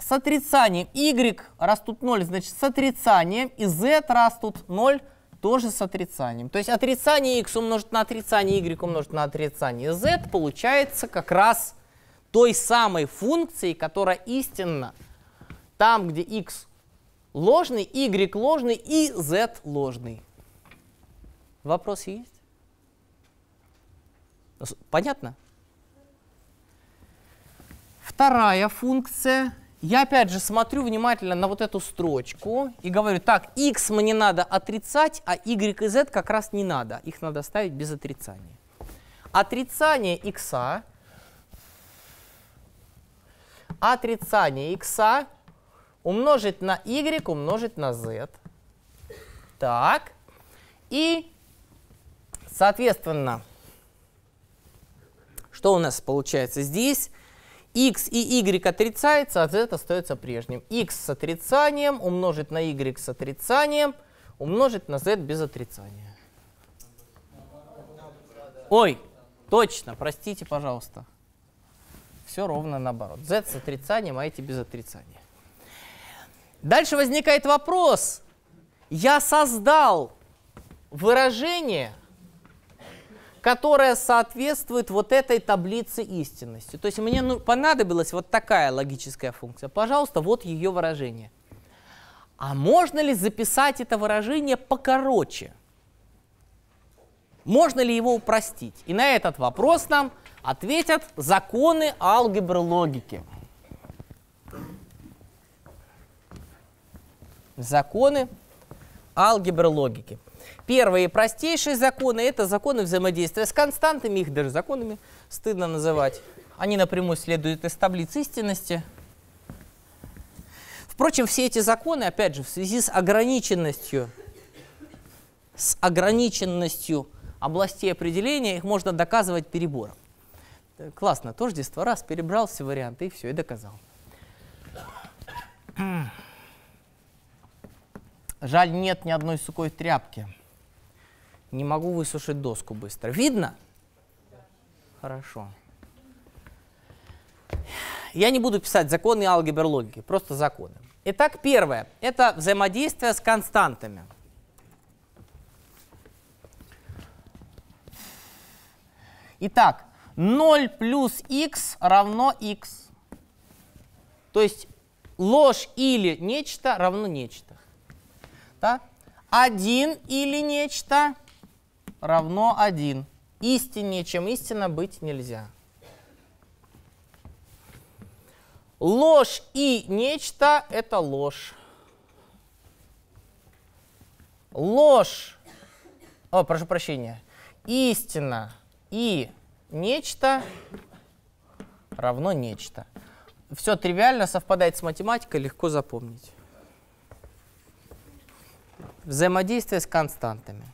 с отрицанием, y растут 0, значит с отрицанием, и z растут 0, тоже с отрицанием. То есть отрицание x умножить на отрицание y умножить на отрицание z получается как раз той самой функцией, которая истинно там, где x ложный, y ложный и z ложный. Вопрос есть? Понятно? Вторая функция. Я опять же смотрю внимательно на вот эту строчку и говорю, так, x мне надо отрицать, а y и z как раз не надо. Их надо ставить без отрицания. Отрицание x, отрицание x умножить на y умножить на z. Так. И, соответственно, что у нас получается здесь? x и y отрицается, а z остается прежним. x с отрицанием умножить на y с отрицанием умножить на z без отрицания. Ой, точно, простите, пожалуйста. Все ровно наоборот. z с отрицанием, а эти без отрицания. Дальше возникает вопрос. Я создал выражение, которое соответствует вот этой таблице истинности. То есть мне ну, понадобилась вот такая логическая функция. Пожалуйста, вот ее выражение. А можно ли записать это выражение покороче? Можно ли его упростить? И на этот вопрос нам ответят законы алгебры логики. законы алгебры логики. Первые простейшие законы – это законы взаимодействия с константами, их даже законами стыдно называть. Они напрямую следуют из таблиц истинности. Впрочем, все эти законы, опять же, в связи с ограниченностью, с ограниченностью областей определения, их можно доказывать перебором. Классно, тождество, раз, перебрал все варианты и все, и доказал. Жаль, нет ни одной сухой тряпки. Не могу высушить доску быстро. Видно? Хорошо. Я не буду писать законы алгебры логики, просто законы. Итак, первое – это взаимодействие с константами. Итак, 0 плюс x равно x. То есть ложь или нечто равно нечто нечто, один или нечто равно один. Истине чем истина, быть нельзя. Ложь и нечто – это ложь. Ложь, о, прошу прощения, истина и нечто равно нечто. Все тривиально совпадает с математикой, легко запомнить. Взаимодействие с константами.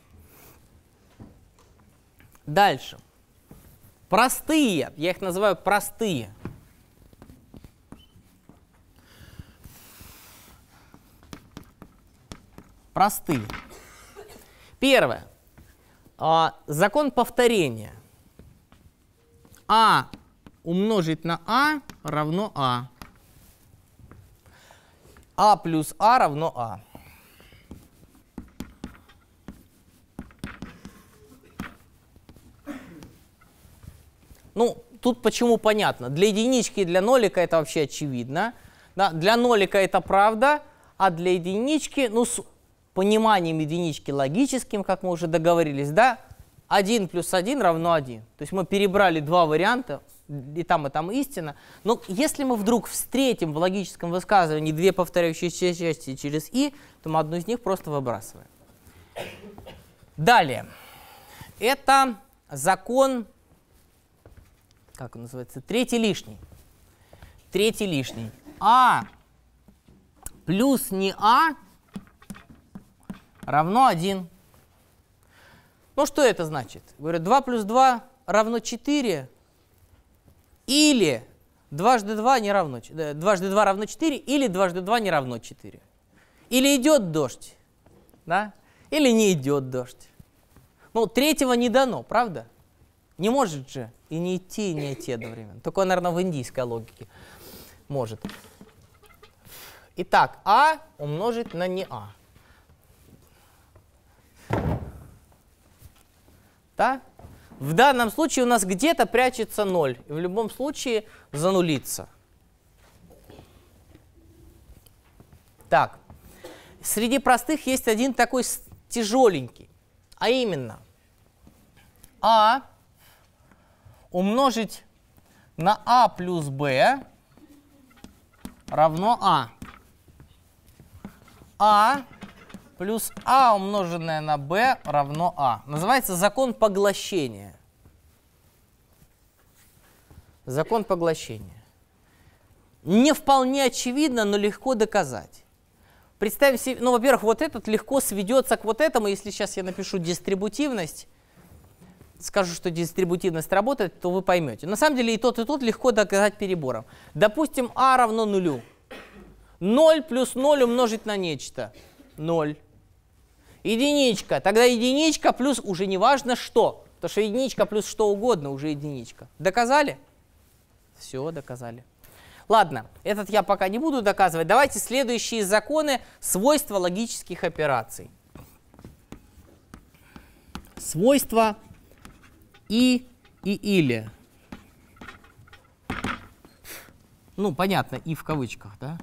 Дальше. Простые, я их называю простые. Простые. Первое. А, закон повторения. А умножить на А равно А. А плюс А равно А. Ну, тут почему понятно. Для единички и для нолика это вообще очевидно. Да, для нолика это правда, а для единички, ну, с пониманием единички логическим, как мы уже договорились, да, 1 плюс 1 равно 1. То есть мы перебрали два варианта, и там, и там истина. Но если мы вдруг встретим в логическом высказывании две повторяющиеся части через «и», то мы одну из них просто выбрасываем. Далее. Это закон как он называется, третий лишний. Третий лишний. А плюс не А равно 1. Ну, что это значит? Говорю, 2 плюс 2 равно 4 или дважды 2 не равно, дважды 2 равно 4 или дважды 2 не равно 4. Или идет дождь, да? или не идет дождь. Ну, третьего не дано, правда? Не может же и не идти, и не идти одновременно. Такое, наверное, в индийской логике может. Итак, А умножить на не А. Да? В данном случае у нас где-то прячется 0. И в любом случае занулится. Так. Среди простых есть один такой тяжеленький. А именно, А умножить на а плюс b равно а. а плюс а умноженное на b равно а. Называется закон поглощения. Закон поглощения. Не вполне очевидно, но легко доказать. Представим себе, ну, во-первых, вот этот легко сведется к вот этому, если сейчас я напишу дистрибутивность, скажу, что дистрибутивность работает, то вы поймете. На самом деле и тот, и тот легко доказать перебором. Допустим, а равно нулю. 0 плюс 0 умножить на нечто. 0. Единичка. Тогда единичка плюс уже не важно что. Потому что единичка плюс что угодно уже единичка. Доказали? Все, доказали. Ладно, этот я пока не буду доказывать. Давайте следующие законы свойства логических операций. Свойства и и или. Ну, понятно, и в кавычках, да?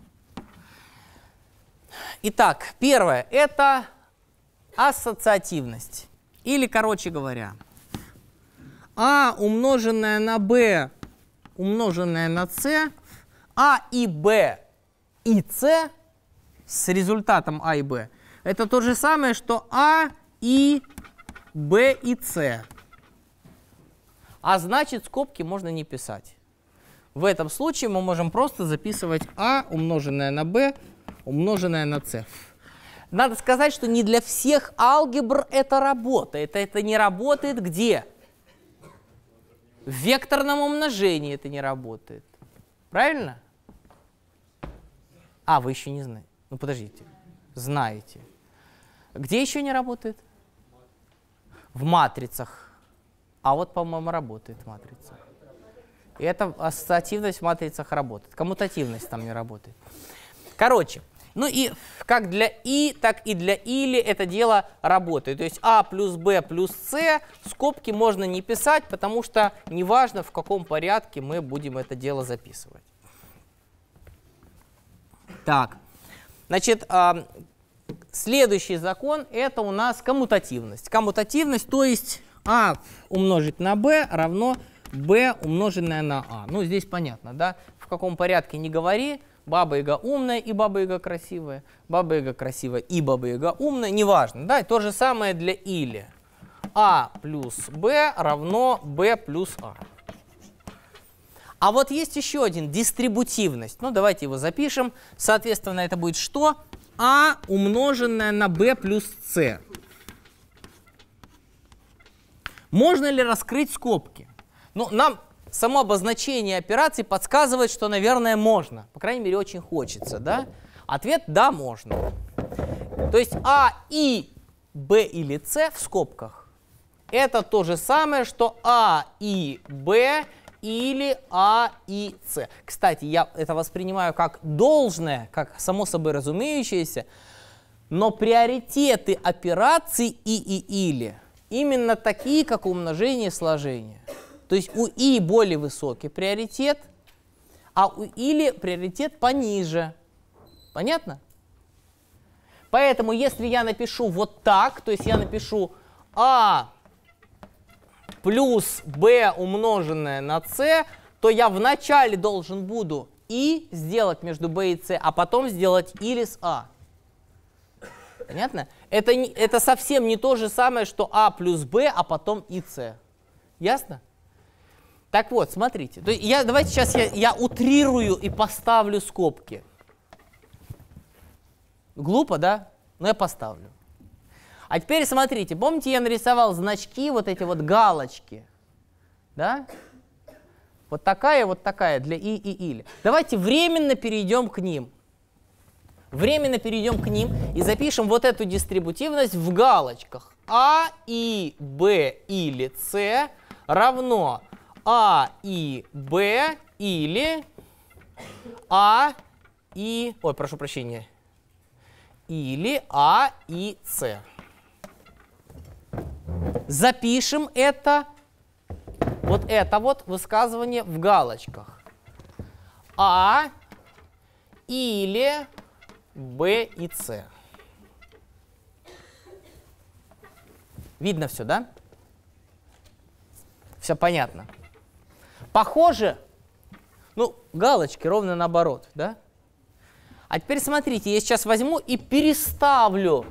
Итак, первое – это ассоциативность. Или, короче говоря, А умноженное на Б умноженное на С, А и Б и С с результатом А и Б – это то же самое, что А и Б и С. А значит, скобки можно не писать. В этом случае мы можем просто записывать А, умноженное на b умноженное на c. Надо сказать, что не для всех алгебр это работает. Это не работает где? В векторном умножении это не работает. Правильно? А, вы еще не знаете. Ну, подождите. Знаете. Где еще не работает? В матрицах. А вот, по-моему, работает матрица. И эта ассоциативность в матрицах работает. Коммутативность там не работает. Короче, ну и как для и, так и для или это дело работает. То есть а плюс b плюс c скобки можно не писать, потому что неважно, в каком порядке мы будем это дело записывать. Так, значит, а, следующий закон – это у нас коммутативность. Коммутативность, то есть а умножить на b равно b умноженное на а. Ну, здесь понятно, да? В каком порядке не говори, Баба Яга умная и Баба Яга красивая. Баба Яга красивая и Баба Яга умная, неважно. Да, и то же самое для или. А плюс b равно b плюс А. А вот есть еще один, дистрибутивность. Ну, давайте его запишем. Соответственно, это будет что? А умноженное на B плюс c можно ли раскрыть скобки? Ну, нам само обозначение операции подсказывает, что, наверное, можно. По крайней мере, очень хочется, да? Ответ – да, можно. То есть А, И, Б или С в скобках – это то же самое, что А, И, Б или А и С. Кстати, я это воспринимаю как должное, как само собой разумеющееся, но приоритеты операций и и или – именно такие, как умножение и сложение. То есть у и более высокий приоритет, а у или приоритет пониже. Понятно? Поэтому если я напишу вот так, то есть я напишу а плюс b умноженное на c, то я вначале должен буду и сделать между b и c, а потом сделать или с а. Понятно? Это, это совсем не то же самое, что А плюс Б, а потом и С. Ясно? Так вот, смотрите. Я, давайте сейчас я, я утрирую и поставлю скобки. Глупо, да? Но ну, я поставлю. А теперь смотрите, помните, я нарисовал значки, вот эти вот галочки, да? Вот такая, вот такая для и и или. Давайте временно перейдем к ним. Временно перейдем к ним и запишем вот эту дистрибутивность в галочках. А и Б или С равно А и Б или А и... Ой, прошу прощения. Или А и С. Запишем это, вот это вот высказывание в галочках. А или Б и С. Видно все, да? Все понятно. Похоже, ну, галочки ровно наоборот, да? А теперь смотрите, я сейчас возьму и переставлю,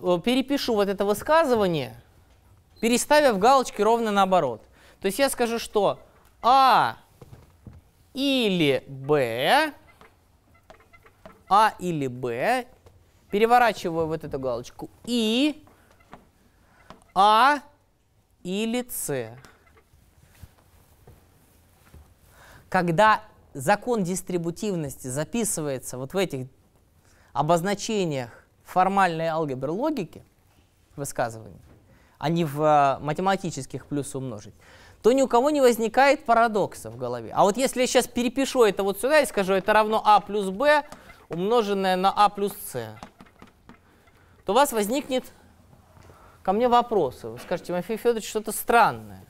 э, перепишу вот это высказывание, переставив галочки ровно наоборот. То есть я скажу, что А или Б а или Б. Переворачиваю вот эту галочку. И. А или С. Когда закон дистрибутивности записывается вот в этих обозначениях формальной алгебры логики, высказываний, а не в а, математических плюс умножить, то ни у кого не возникает парадокса в голове. А вот если я сейчас перепишу это вот сюда и скажу, это равно а плюс Б умноженное на А плюс С, то у вас возникнет ко мне вопросы. Вы скажете, Мафей Федорович, что-то странное.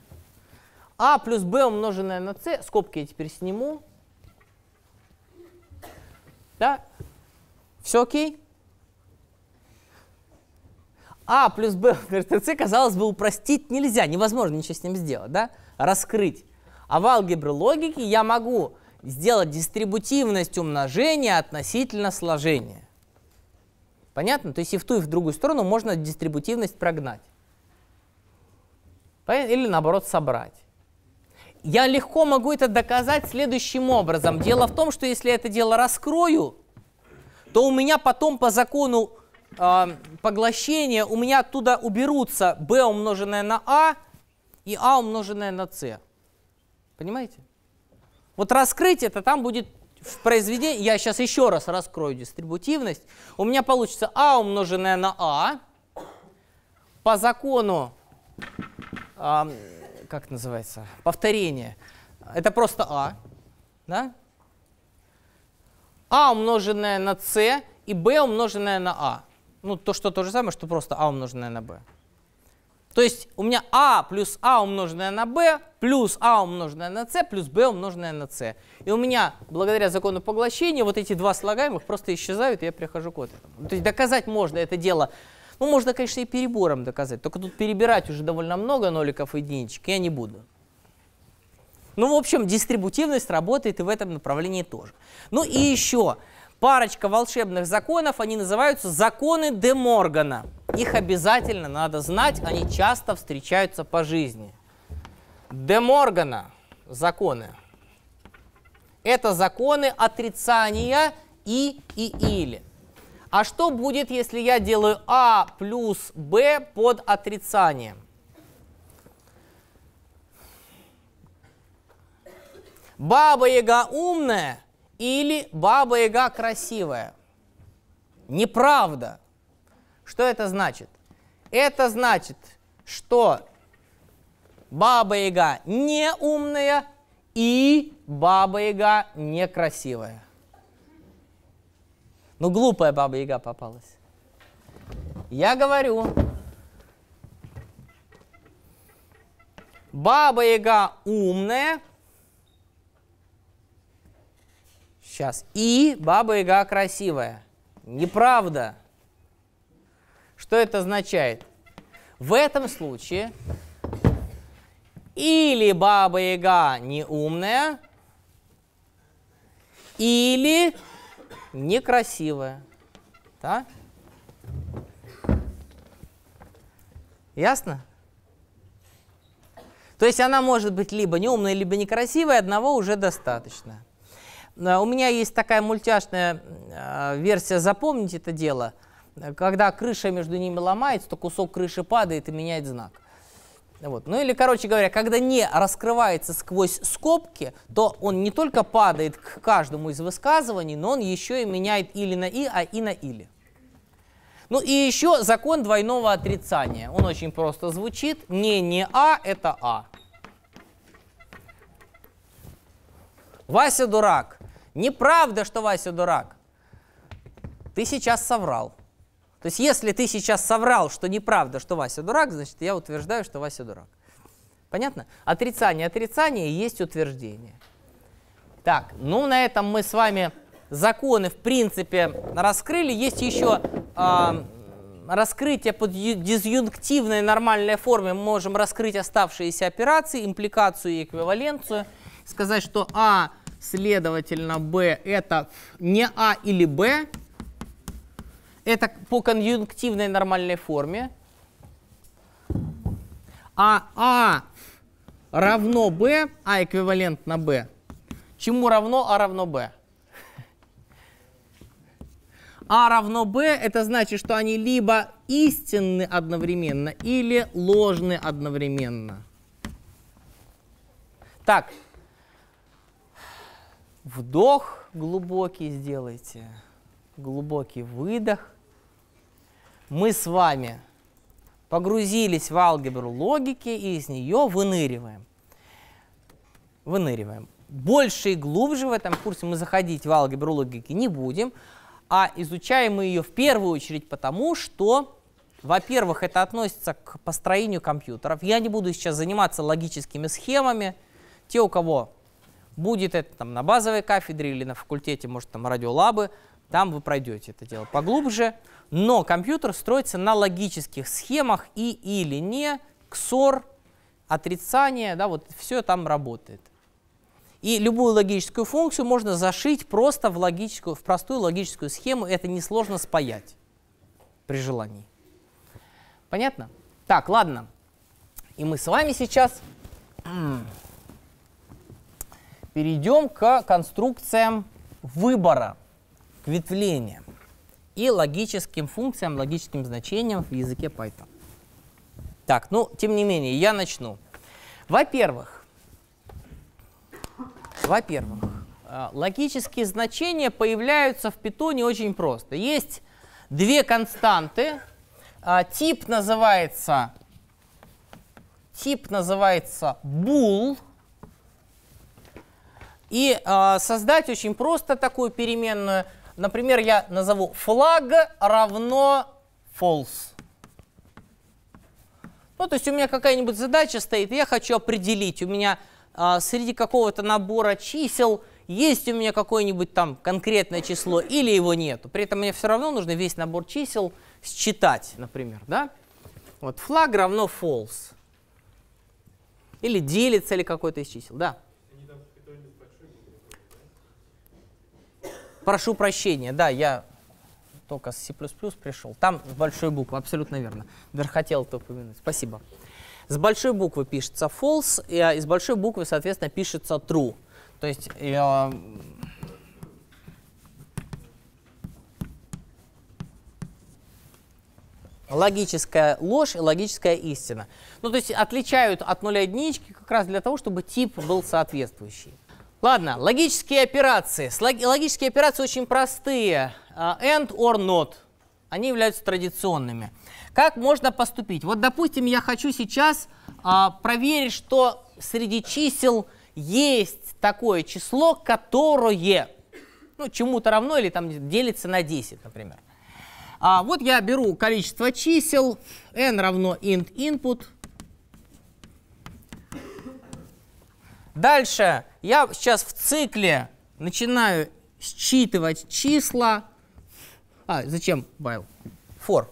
А плюс Б умноженное на С, скобки я теперь сниму. Да? Все окей? А плюс Б умноженное на С, казалось бы, упростить нельзя, невозможно ничего с ним сделать, да? Раскрыть. А в алгебре логики я могу сделать дистрибутивность умножения относительно сложения. Понятно? То есть и в ту, и в другую сторону можно дистрибутивность прогнать. Или наоборот собрать. Я легко могу это доказать следующим образом. Дело в том, что если это дело раскрою, то у меня потом по закону э, поглощения, у меня оттуда уберутся b умноженное на a и a умноженное на c. Понимаете? Вот раскрыть это там будет в произведении, я сейчас еще раз раскрою дистрибутивность, у меня получится А умноженное на А по закону, а, как называется, повторение. Это просто А, да? А умноженное на С и Б умноженное на А. Ну, то, что то же самое, что просто А умноженное на Б. То есть у меня А плюс А умноженное на Б плюс А умноженное на С плюс Б умноженное на С. И у меня, благодаря закону поглощения, вот эти два слагаемых просто исчезают, и я прихожу к вот этому. То есть доказать можно это дело. Ну, можно, конечно, и перебором доказать. Только тут перебирать уже довольно много ноликов и единичек. Я не буду. Ну, в общем, дистрибутивность работает и в этом направлении тоже. Ну и еще, парочка волшебных законов, они называются законы Де Моргана. Их обязательно надо знать, они часто встречаются по жизни. Де Моргана законы. Это законы отрицания и и или. А что будет, если я делаю А плюс Б под отрицанием? Баба Яга умная, или Баба Яга красивая. Неправда. Что это значит? Это значит, что Баба Яга не умная и Баба Яга некрасивая. Ну, глупая Баба Яга попалась. Я говорю, Баба Яга умная – Сейчас. И Баба Яга красивая. Неправда. Что это означает? В этом случае или Баба Яга неумная, или некрасивая. Да? Ясно? То есть она может быть либо неумная, либо некрасивая, одного уже достаточно. Э, у меня есть такая мультяшная э, версия «Запомнить это дело». Когда крыша между ними ломается, то кусок крыши падает и меняет знак. Вот. Ну или, короче говоря, когда не раскрывается сквозь скобки, то он не только падает к каждому из высказываний, но он еще и меняет или на «и», а «и» на «или». Ну и еще закон двойного отрицания. Он очень просто звучит. Не не «а» — это «а». Вася дурак. Неправда, что Вася дурак. Ты сейчас соврал. То есть, если ты сейчас соврал, что неправда, что Вася дурак, значит, я утверждаю, что Вася дурак. Понятно? Отрицание, отрицание есть утверждение. Так, ну на этом мы с вами законы, в принципе, раскрыли. Есть еще э, раскрытие под дизъюнктивной нормальной форме. Мы можем раскрыть оставшиеся операции, импликацию и эквиваленцию. Сказать, что А Следовательно, B это не А или Б. Это по конъюнктивной нормальной форме. А А равно b, а эквивалентно b. Чему равно а равно b? а равно Б, это значит, что они либо истинны одновременно или ложны одновременно. Так, Вдох глубокий сделайте, глубокий выдох. Мы с вами погрузились в алгебру логики и из нее выныриваем. Выныриваем. Больше и глубже в этом курсе мы заходить в алгебру логики не будем, а изучаем мы ее в первую очередь потому, что, во-первых, это относится к построению компьютеров. Я не буду сейчас заниматься логическими схемами. Те, у кого Будет это там на базовой кафедре или на факультете, может, там радиолабы, там вы пройдете это дело поглубже. Но компьютер строится на логических схемах и или не, XOR, отрицание, да, вот все там работает. И любую логическую функцию можно зашить просто в, логическую, в простую логическую схему, это несложно спаять при желании. Понятно? Так, ладно. И мы с вами сейчас перейдем к конструкциям выбора, к ветвлениям и логическим функциям, логическим значениям в языке Python. Так, ну, тем не менее, я начну. Во-первых, во-первых, э, логические значения появляются в питоне очень просто. Есть две константы. Э, тип называется, тип называется bool, и э, создать очень просто такую переменную. Например, я назову флаг равно false. Ну, то есть у меня какая-нибудь задача стоит, я хочу определить, у меня э, среди какого-то набора чисел есть у меня какое-нибудь там конкретное число или его нету. При этом мне все равно нужно весь набор чисел считать, например, да? Вот флаг равно false. Или делится, ли какой-то из чисел, да. Прошу прощения, да, я только с C++ пришел. Там с большой буквы, абсолютно верно. Даже хотел это упомянуть. Спасибо. С большой буквы пишется false, и, а, и с большой буквы, соответственно, пишется true. То есть э, логическая ложь и логическая истина. Ну, то есть отличают от нуля единички как раз для того, чтобы тип был соответствующий. Ладно, логические операции. Логические операции очень простые. А, and or not. Они являются традиционными. Как можно поступить? Вот, допустим, я хочу сейчас а, проверить, что среди чисел есть такое число, которое ну, чему-то равно или там делится на 10, например. А вот я беру количество чисел, n равно int input. Дальше я сейчас в цикле начинаю считывать числа. А, зачем while? For.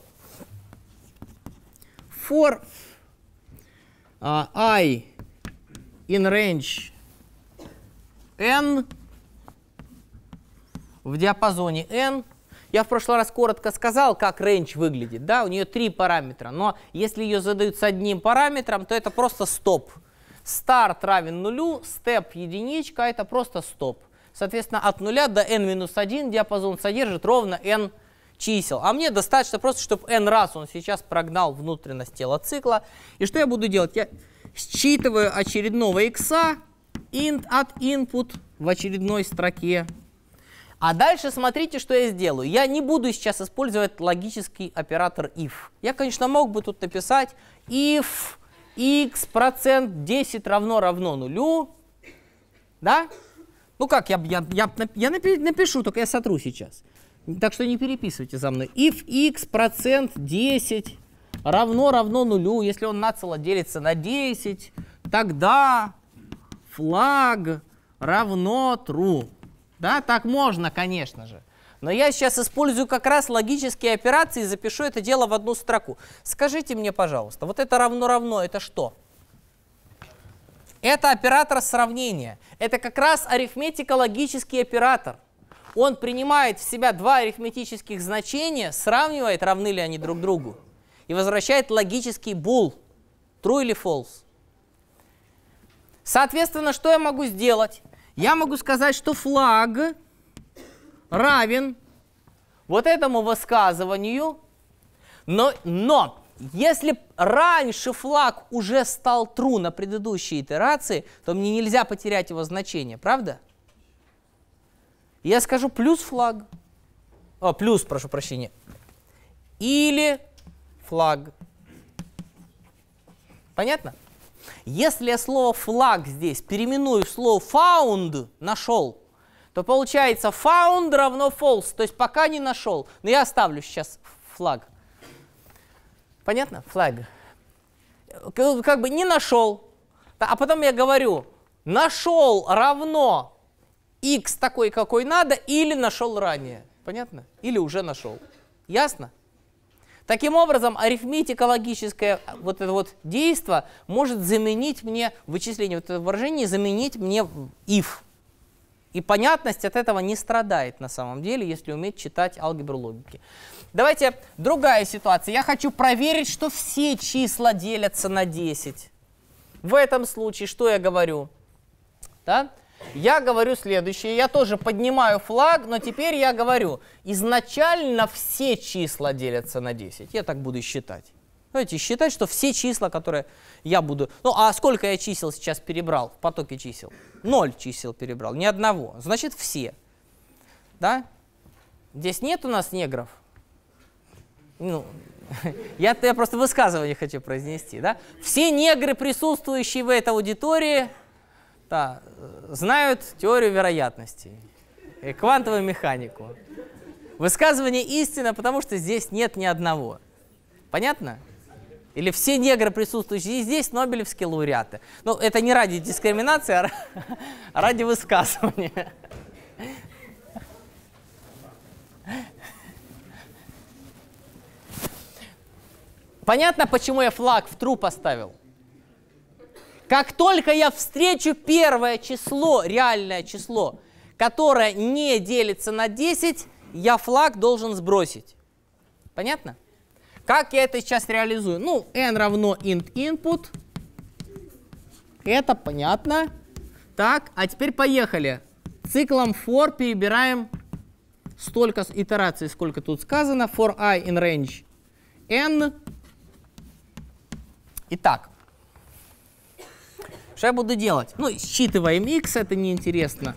For uh, i in range n в диапазоне n. Я в прошлый раз коротко сказал, как range выглядит. Да? У нее три параметра, но если ее задают с одним параметром, то это просто стоп. Stop Старт равен нулю, степ единичка, это просто стоп. Соответственно, от нуля до n-1 диапазон содержит ровно n чисел. А мне достаточно просто, чтобы n раз он сейчас прогнал внутренность тела цикла. И что я буду делать? Я считываю очередного x, int от input в очередной строке. А дальше смотрите, что я сделаю. Я не буду сейчас использовать логический оператор if. Я, конечно, мог бы тут написать if x процент 10 равно равно нулю, да? Ну как, я, я, я, я напишу, только я сотру сейчас. Так что не переписывайте за мной. If x процент 10 равно равно нулю, если он нацело делится на 10, тогда флаг равно true. Да, так можно, конечно же. Но я сейчас использую как раз логические операции и запишу это дело в одну строку. Скажите мне, пожалуйста, вот это равно-равно, это что? Это оператор сравнения. Это как раз арифметико-логический оператор. Он принимает в себя два арифметических значения, сравнивает, равны ли они друг другу, и возвращает логический bool, true или false. Соответственно, что я могу сделать? Я могу сказать, что флаг равен вот этому высказыванию, но, но если раньше флаг уже стал true на предыдущей итерации, то мне нельзя потерять его значение, правда? Я скажу плюс флаг. О, плюс, прошу прощения. Или флаг. Понятно? Если я слово флаг здесь переименую в слово found, нашел, то получается found равно false, то есть пока не нашел. Но я оставлю сейчас флаг. Понятно? Флаг. Как бы не нашел. А потом я говорю, нашел равно x такой, какой надо, или нашел ранее. Понятно? Или уже нашел. Ясно? Таким образом, арифметика логическое э, вот это вот действие может заменить мне, вычисление вот это выражение, заменить мне if. И понятность от этого не страдает на самом деле, если уметь читать алгебру логики. Давайте другая ситуация. Я хочу проверить, что все числа делятся на 10. В этом случае что я говорю? Да? Я говорю следующее. Я тоже поднимаю флаг, но теперь я говорю, изначально все числа делятся на 10. Я так буду считать. Давайте считать, что все числа, которые я буду... Ну, а сколько я чисел сейчас перебрал в потоке чисел? Ноль чисел перебрал, ни одного. Значит, все. Да? Здесь нет у нас негров? Ну, я, я просто высказывание хочу произнести. Да? Все негры, присутствующие в этой аудитории, да, знают теорию вероятностей и квантовую механику. Высказывание истина, потому что здесь нет ни одного. Понятно? или все негры, присутствующие здесь, нобелевские лауреаты. Ну, это не ради дискриминации, а, а ради высказывания. Понятно, почему я флаг в тру поставил? Как только я встречу первое число, реальное число, которое не делится на 10, я флаг должен сбросить. Понятно? Как я это сейчас реализую? Ну, n равно int input. Это понятно. Так, а теперь поехали. Циклом for перебираем столько итераций, сколько тут сказано. For i in range n. Итак, что я буду делать? Ну, считываем x, это неинтересно.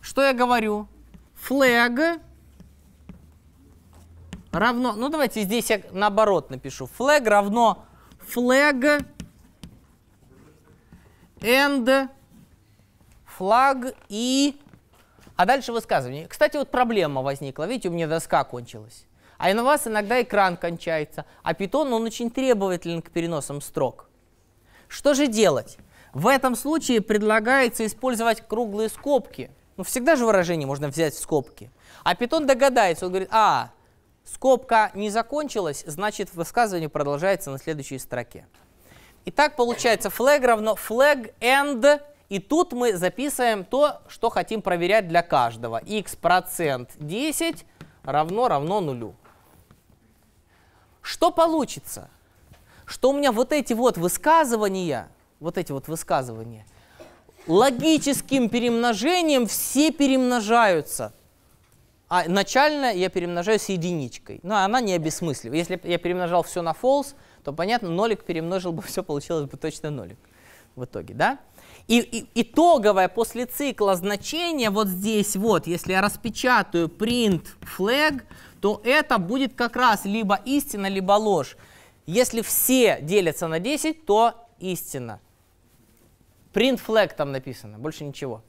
Что я говорю? Flag равно, ну давайте здесь я наоборот напишу, flag равно flag and flag и... А дальше высказывание. Кстати, вот проблема возникла. Видите, у меня доска кончилась. А у вас иногда экран кончается. А питон, он очень требователен к переносам строк. Что же делать? В этом случае предлагается использовать круглые скобки. Ну, всегда же выражение можно взять в скобки. А питон догадается, он говорит, а, Скобка не закончилась, значит высказывание продолжается на следующей строке. Итак, получается flag равно flag and, и тут мы записываем то, что хотим проверять для каждого. x процент 10 равно равно нулю. Что получится? Что у меня вот эти вот высказывания, вот эти вот высказывания, логическим перемножением все перемножаются. А начально я перемножаю с единичкой. Но ну, она не обесмыслива. Если бы я перемножал все на false, то, понятно, нолик перемножил бы все, получилось бы точно нолик в итоге, да? И, и итоговое после цикла значение вот здесь вот, если я распечатаю print flag, то это будет как раз либо истина, либо ложь. Если все делятся на 10, то истина. Print flag там написано, больше ничего.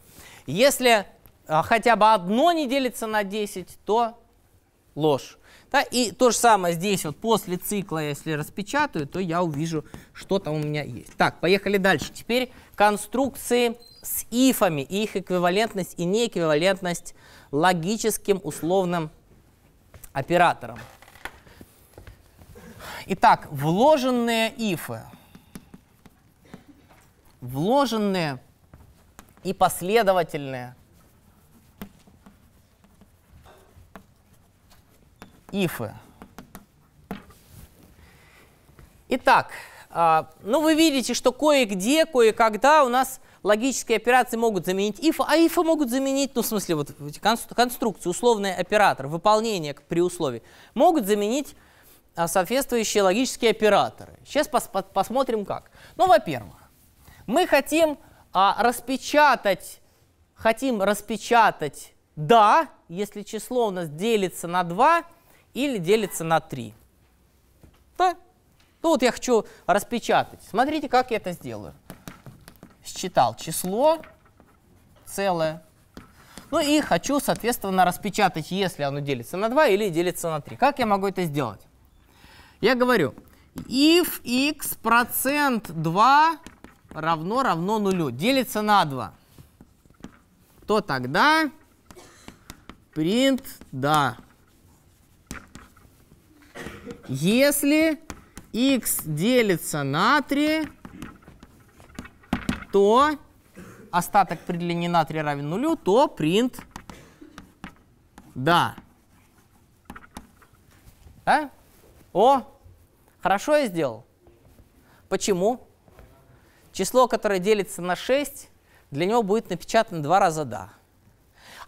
Если а хотя бы одно не делится на 10, то ложь. Да, и то же самое здесь, вот после цикла, если распечатаю, то я увижу, что там у меня есть. Так, поехали дальше. Теперь конструкции с ифами, их эквивалентность и неэквивалентность логическим условным операторам. Итак, вложенные ифы. Вложенные и последовательные ифы. Итак, а, ну вы видите, что кое-где, кое-когда у нас логические операции могут заменить if, а if могут заменить, ну в смысле вот конструкцию, условный оператор, выполнение при условии, могут заменить а, соответствующие логические операторы. Сейчас пос посмотрим как. Ну, во-первых, мы хотим а, распечатать, хотим распечатать да, если число у нас делится на 2, или делится на 3. Да? Ну вот я хочу распечатать. Смотрите, как я это сделаю. Считал число целое. Ну и хочу, соответственно, распечатать, если оно делится на 2 или делится на 3. Как я могу это сделать? Я говорю, if x процент 2 равно равно нулю, делится на 2, то тогда print да. Если x делится на 3, то остаток при длине на 3 равен нулю, то print да. А? О, хорошо я сделал. Почему? Число, которое делится на 6, для него будет напечатано два раза «да».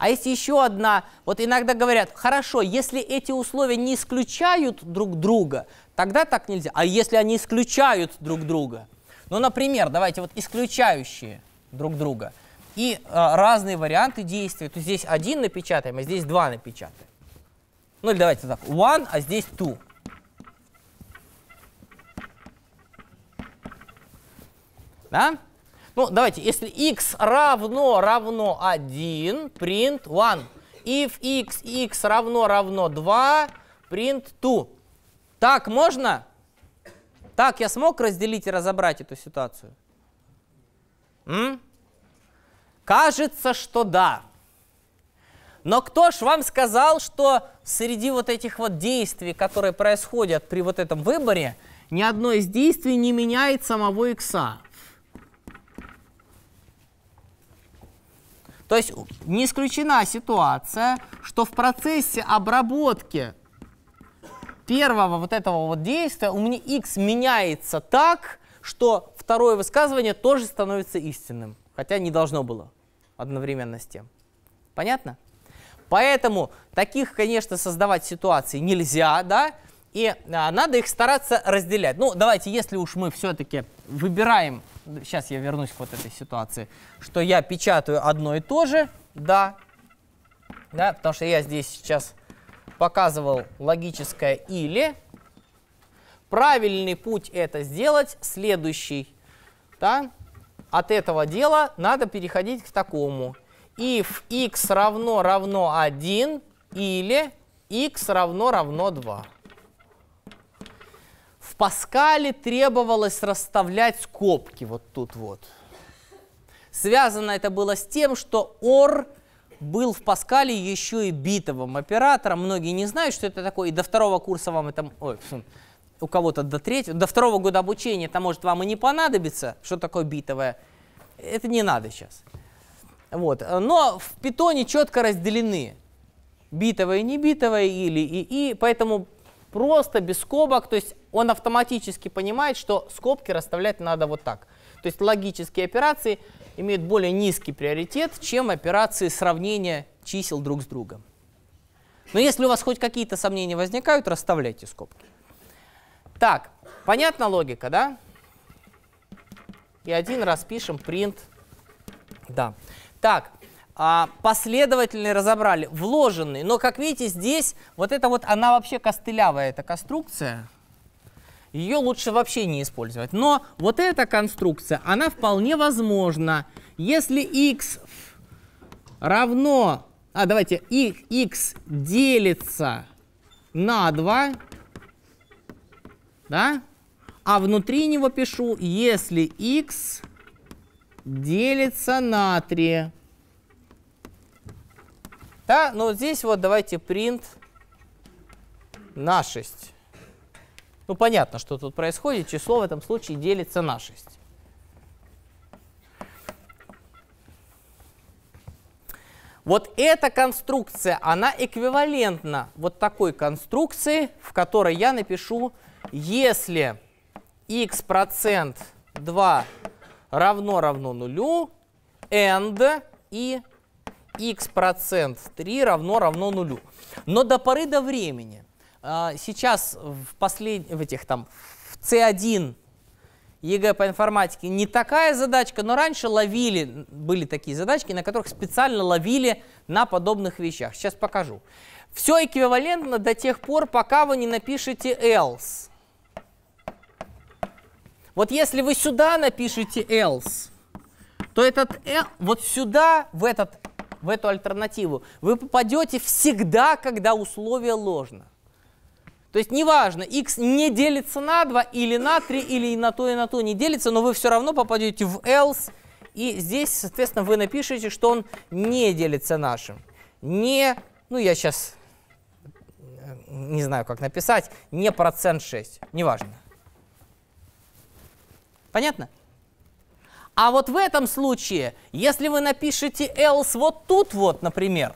А есть еще одна, вот иногда говорят, хорошо, если эти условия не исключают друг друга, тогда так нельзя. А если они исключают друг друга? Ну, например, давайте вот исключающие друг друга и э, разные варианты действий. То здесь один напечатаем, а здесь два напечатаем. Ну или давайте так, one, а здесь two. Да? Ну, давайте, если x равно равно 1, print 1. If x, x равно равно 2, print 2. Так можно? Так я смог разделить и разобрать эту ситуацию? М? Кажется, что да. Но кто ж вам сказал, что среди вот этих вот действий, которые происходят при вот этом выборе, ни одно из действий не меняет самого икса? То есть не исключена ситуация, что в процессе обработки первого вот этого вот действия у меня x меняется так, что второе высказывание тоже становится истинным, хотя не должно было одновременно с тем. Понятно? Поэтому таких, конечно, создавать ситуаций нельзя, да, и а, надо их стараться разделять. Ну, давайте, если уж мы все-таки выбираем сейчас я вернусь к вот этой ситуации, что я печатаю одно и то же, да, да, потому что я здесь сейчас показывал логическое или. Правильный путь это сделать следующий, да, от этого дела надо переходить к такому. If x равно равно 1 или x равно равно 2. Паскале требовалось расставлять скобки вот тут вот. Связано это было с тем, что ор был в Паскале еще и битовым оператором. Многие не знают, что это такое. И до второго курса вам это... Ой, у кого-то до третьего, до второго года обучения это может вам и не понадобится, что такое битовое. Это не надо сейчас. Вот. Но в питоне четко разделены битовое и не битовое или и, и, поэтому просто без скобок, то есть он автоматически понимает, что скобки расставлять надо вот так. То есть логические операции имеют более низкий приоритет, чем операции сравнения чисел друг с другом. Но если у вас хоть какие-то сомнения возникают, расставляйте скобки. Так, понятна логика, да? И один раз пишем print. Да. Так, а, последовательные разобрали, вложенные. Но, как видите, здесь вот это вот, она вообще костылявая, эта конструкция ее лучше вообще не использовать. Но вот эта конструкция, она вполне возможна. Если x равно... А, давайте, x делится на 2, да? А внутри него пишу, если x делится на 3. Да, но ну, здесь вот давайте print на 6. Ну, понятно, что тут происходит. Число в этом случае делится на 6. Вот эта конструкция, она эквивалентна вот такой конструкции, в которой я напишу, если x процент 2 равно равно нулю, and и x процент 3 равно равно нулю. Но до поры до времени а, сейчас в, послед... в этих там в C1 ЕГЭ по информатике не такая задачка, но раньше ловили, были такие задачки, на которых специально ловили на подобных вещах. Сейчас покажу. Все эквивалентно до тех пор, пока вы не напишете else. Вот если вы сюда напишете else, то этот э, вот сюда, в, этот, в эту альтернативу, вы попадете всегда, когда условие ложно. То есть неважно, x не делится на 2 или на 3, или на то, и на то не делится, но вы все равно попадете в else, и здесь, соответственно, вы напишете, что он не делится нашим. Не, ну я сейчас э, не знаю, как написать, не процент 6, неважно. Понятно? А вот в этом случае, если вы напишете else вот тут вот, например,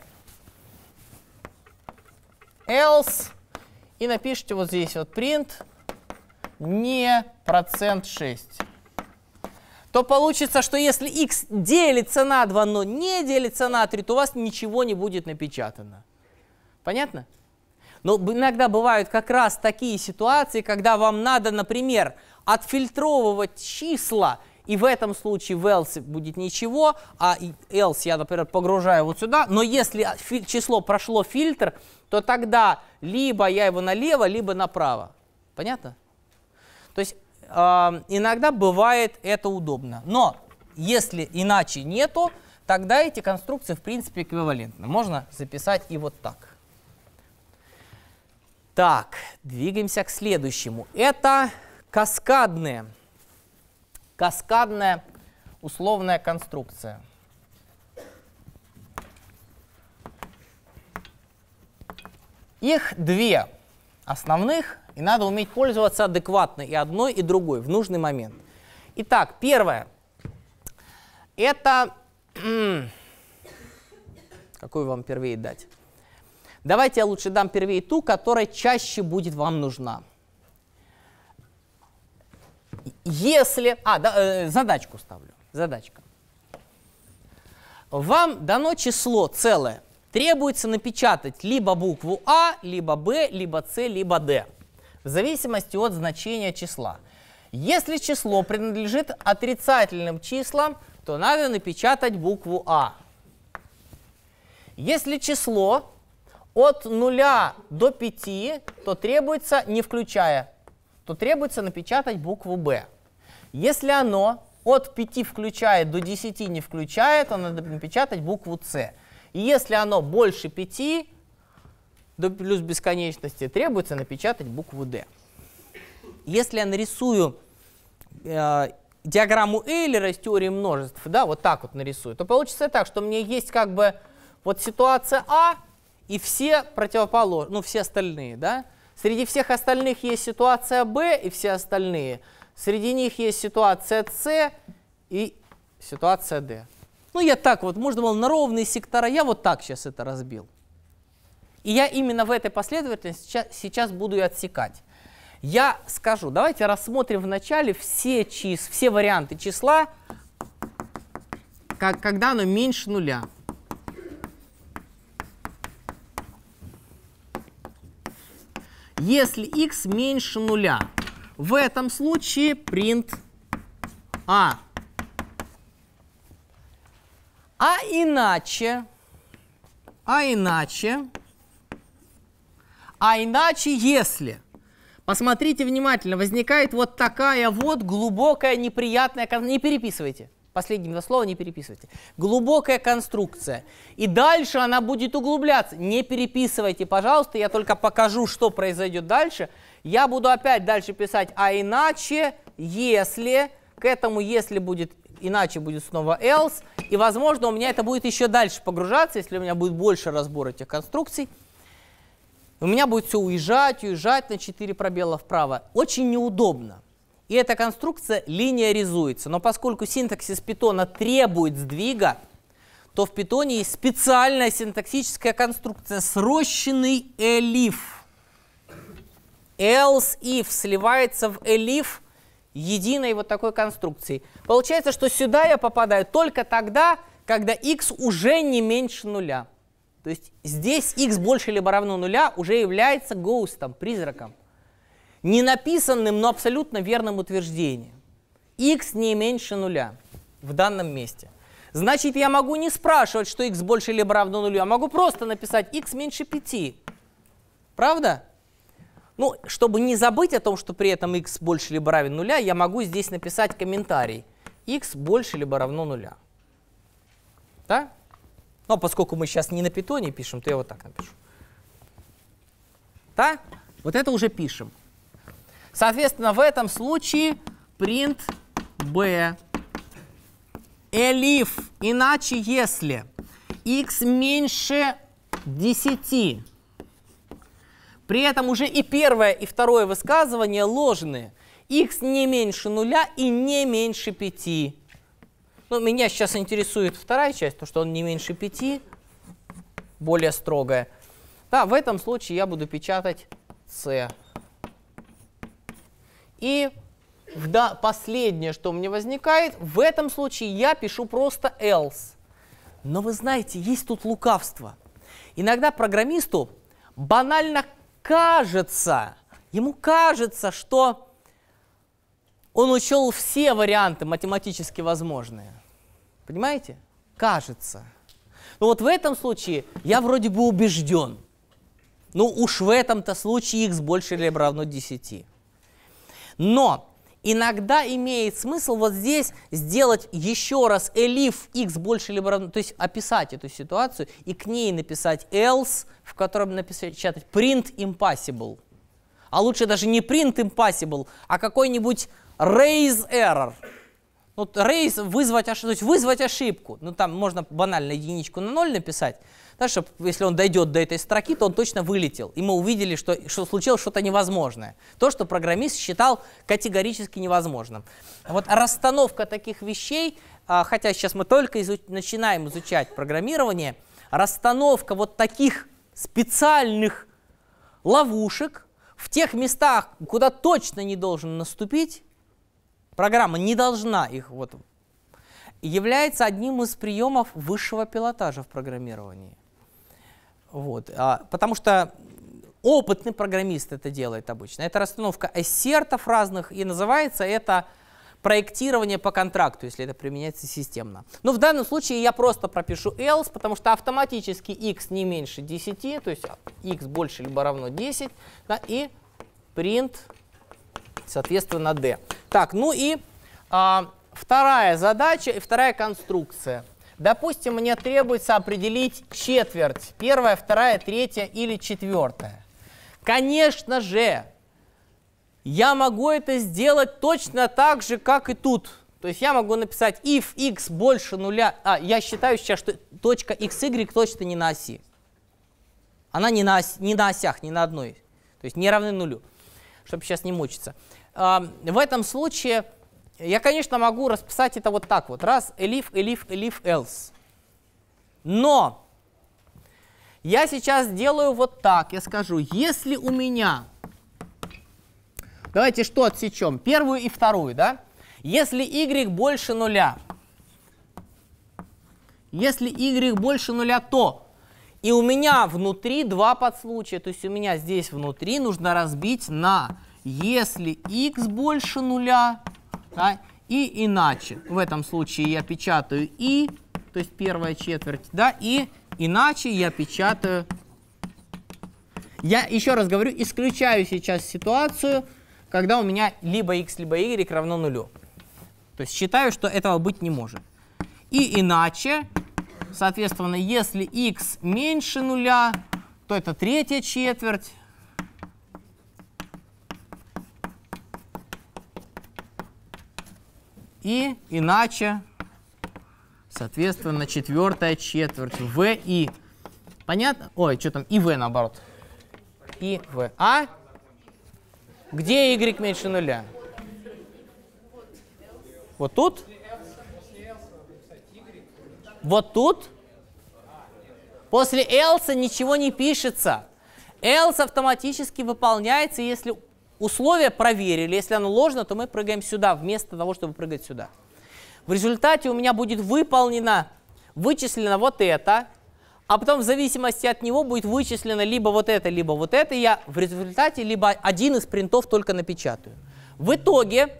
else и напишите вот здесь вот print не процент 6 то получится, что если x делится на 2, но не делится на 3, то у вас ничего не будет напечатано. Понятно? Но иногда бывают как раз такие ситуации, когда вам надо, например, отфильтровывать числа, и в этом случае в else будет ничего, а else я, например, погружаю вот сюда. Но если число прошло фильтр, то тогда либо я его налево, либо направо. Понятно? То есть э, иногда бывает это удобно. Но если иначе нету, тогда эти конструкции в принципе эквивалентны. Можно записать и вот так. Так, двигаемся к следующему. Это каскадные каскадная условная конструкция. Их две основных, и надо уметь пользоваться адекватно и одной, и другой в нужный момент. Итак, первое. Это... Какую вам первее дать? Давайте я лучше дам первее ту, которая чаще будет вам нужна если... А, да, э, задачку ставлю. Задачка. Вам дано число целое. Требуется напечатать либо букву А, либо Б, либо С, либо Д. В зависимости от значения числа. Если число принадлежит отрицательным числам, то надо напечатать букву А. Если число от 0 до 5, то требуется, не включая то требуется напечатать букву «Б». Если оно от 5 включает до 10 не включает, то надо напечатать букву «С». И если оно больше 5, до плюс бесконечности, требуется напечатать букву «Д». Если я нарисую э, диаграмму Эйлера из теории множеств, да, вот так вот нарисую, то получится так, что у меня есть как бы вот ситуация А и все противоположные, ну все остальные, да, Среди всех остальных есть ситуация Б и все остальные. Среди них есть ситуация С и ситуация D. Ну, я так вот, можно было на ровные сектора, я вот так сейчас это разбил. И я именно в этой последовательности сейчас, сейчас буду и отсекать. Я скажу, давайте рассмотрим вначале все, чис, все варианты числа, как, когда оно меньше нуля. если x меньше нуля. В этом случае print a, а. а иначе, а иначе, а иначе если. Посмотрите внимательно, возникает вот такая вот глубокая неприятная... Не переписывайте. Последние два слова не переписывайте. Глубокая конструкция. И дальше она будет углубляться. Не переписывайте, пожалуйста, я только покажу, что произойдет дальше. Я буду опять дальше писать, а иначе, если, к этому если будет, иначе будет снова else. И, возможно, у меня это будет еще дальше погружаться, если у меня будет больше разбора этих конструкций. У меня будет все уезжать, уезжать на 4 пробела вправо. Очень неудобно. И эта конструкция линиаризуется. Но поскольку синтаксис питона требует сдвига, то в питоне есть специальная синтаксическая конструкция срощенный элиф. Else if сливается в элиф единой вот такой конструкции. Получается, что сюда я попадаю только тогда, когда x уже не меньше нуля. То есть здесь x больше либо равно нуля уже является гоустом, призраком. Не написанным, но абсолютно верным утверждением. x не меньше нуля в данном месте. Значит, я могу не спрашивать, что x больше либо равно нулю, а могу просто написать x меньше 5. Правда? Ну, чтобы не забыть о том, что при этом x больше либо равен нуля, я могу здесь написать комментарий. x больше либо равно нуля. Да? Но поскольку мы сейчас не на питоне пишем, то я вот так напишу. Да? Вот это уже пишем. Соответственно, в этом случае print b elif Иначе, если x меньше 10, при этом уже и первое, и второе высказывание ложные. x не меньше нуля и не меньше 5. Ну, меня сейчас интересует вторая часть, то, что он не меньше 5, более строгая. Да, в этом случае я буду печатать c. И да, последнее, что мне возникает, в этом случае я пишу просто else. Но вы знаете, есть тут лукавство. Иногда программисту банально кажется, ему кажется, что он учел все варианты математически возможные. Понимаете? Кажется. Но ну вот в этом случае я вроде бы убежден. Ну уж в этом-то случае x больше или равно 10. Но иногда имеет смысл вот здесь сделать еще раз elif x больше либо равно, то есть описать эту ситуацию и к ней написать else, в котором напечатать print impossible. А лучше даже не print impossible, а какой-нибудь raise error вот рейс вызвать, то есть вызвать ошибку. Ну, там можно банально единичку на ноль написать, да, чтобы, если он дойдет до этой строки, то он точно вылетел. И мы увидели, что, что случилось что-то невозможное. То, что программист считал категорически невозможным. Вот расстановка таких вещей, а, хотя сейчас мы только изуч, начинаем изучать программирование, расстановка вот таких специальных ловушек в тех местах, куда точно не должен наступить, Программа не должна их вот является одним из приемов высшего пилотажа в программировании. Вот. А, потому что опытный программист это делает обычно. Это расстановка ассертов разных, и называется это проектирование по контракту, если это применяется системно. Но в данном случае я просто пропишу else, потому что автоматически x не меньше 10, то есть x больше либо равно 10, да, и print соответственно, D. Так, ну и а, вторая задача и вторая конструкция. Допустим, мне требуется определить четверть. Первая, вторая, третья или четвертая. Конечно же, я могу это сделать точно так же, как и тут. То есть я могу написать if x больше нуля. А, я считаю сейчас, что точка xy точно не на оси. Она не на, оси, не на осях, не на одной. То есть не равны нулю чтобы сейчас не мучиться. В этом случае я, конечно, могу расписать это вот так вот. Раз, elif, elif, elif, else. Но я сейчас делаю вот так. Я скажу, если у меня... Давайте что отсечем? Первую и вторую, да? Если y больше нуля, если y больше нуля, то и у меня внутри два подслучая, то есть у меня здесь внутри нужно разбить на если x больше нуля да, и иначе. В этом случае я печатаю и, то есть первая четверть, да, и иначе я печатаю. Я еще раз говорю, исключаю сейчас ситуацию, когда у меня либо x, либо y равно нулю. То есть считаю, что этого быть не может. И иначе Соответственно, если x меньше нуля, то это третья четверть. И иначе, соответственно, четвертая четверть v и. Понятно? Ой, что там? И v наоборот. И v. А? Где y меньше нуля? Вот тут? вот тут после else ничего не пишется. Else автоматически выполняется, если условия проверили. Если оно ложно, то мы прыгаем сюда, вместо того, чтобы прыгать сюда. В результате у меня будет выполнено, вычислено вот это, а потом в зависимости от него будет вычислено либо вот это, либо вот это. И я в результате либо один из принтов только напечатаю. В итоге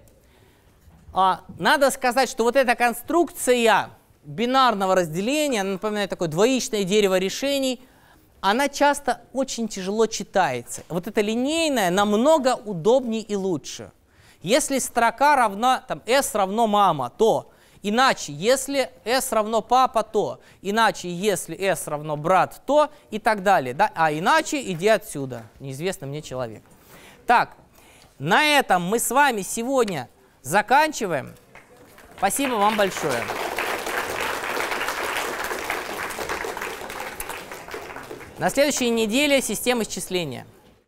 а, надо сказать, что вот эта конструкция бинарного разделения, она напоминает такое двоичное дерево решений, она часто очень тяжело читается. Вот эта линейная намного удобнее и лучше. Если строка равна, там, s равно мама, то иначе, если s равно папа, то иначе, если s равно брат, то и так далее. Да? А иначе иди отсюда, неизвестный мне человек. Так, на этом мы с вами сегодня заканчиваем. Спасибо вам большое. На следующей неделе система исчисления.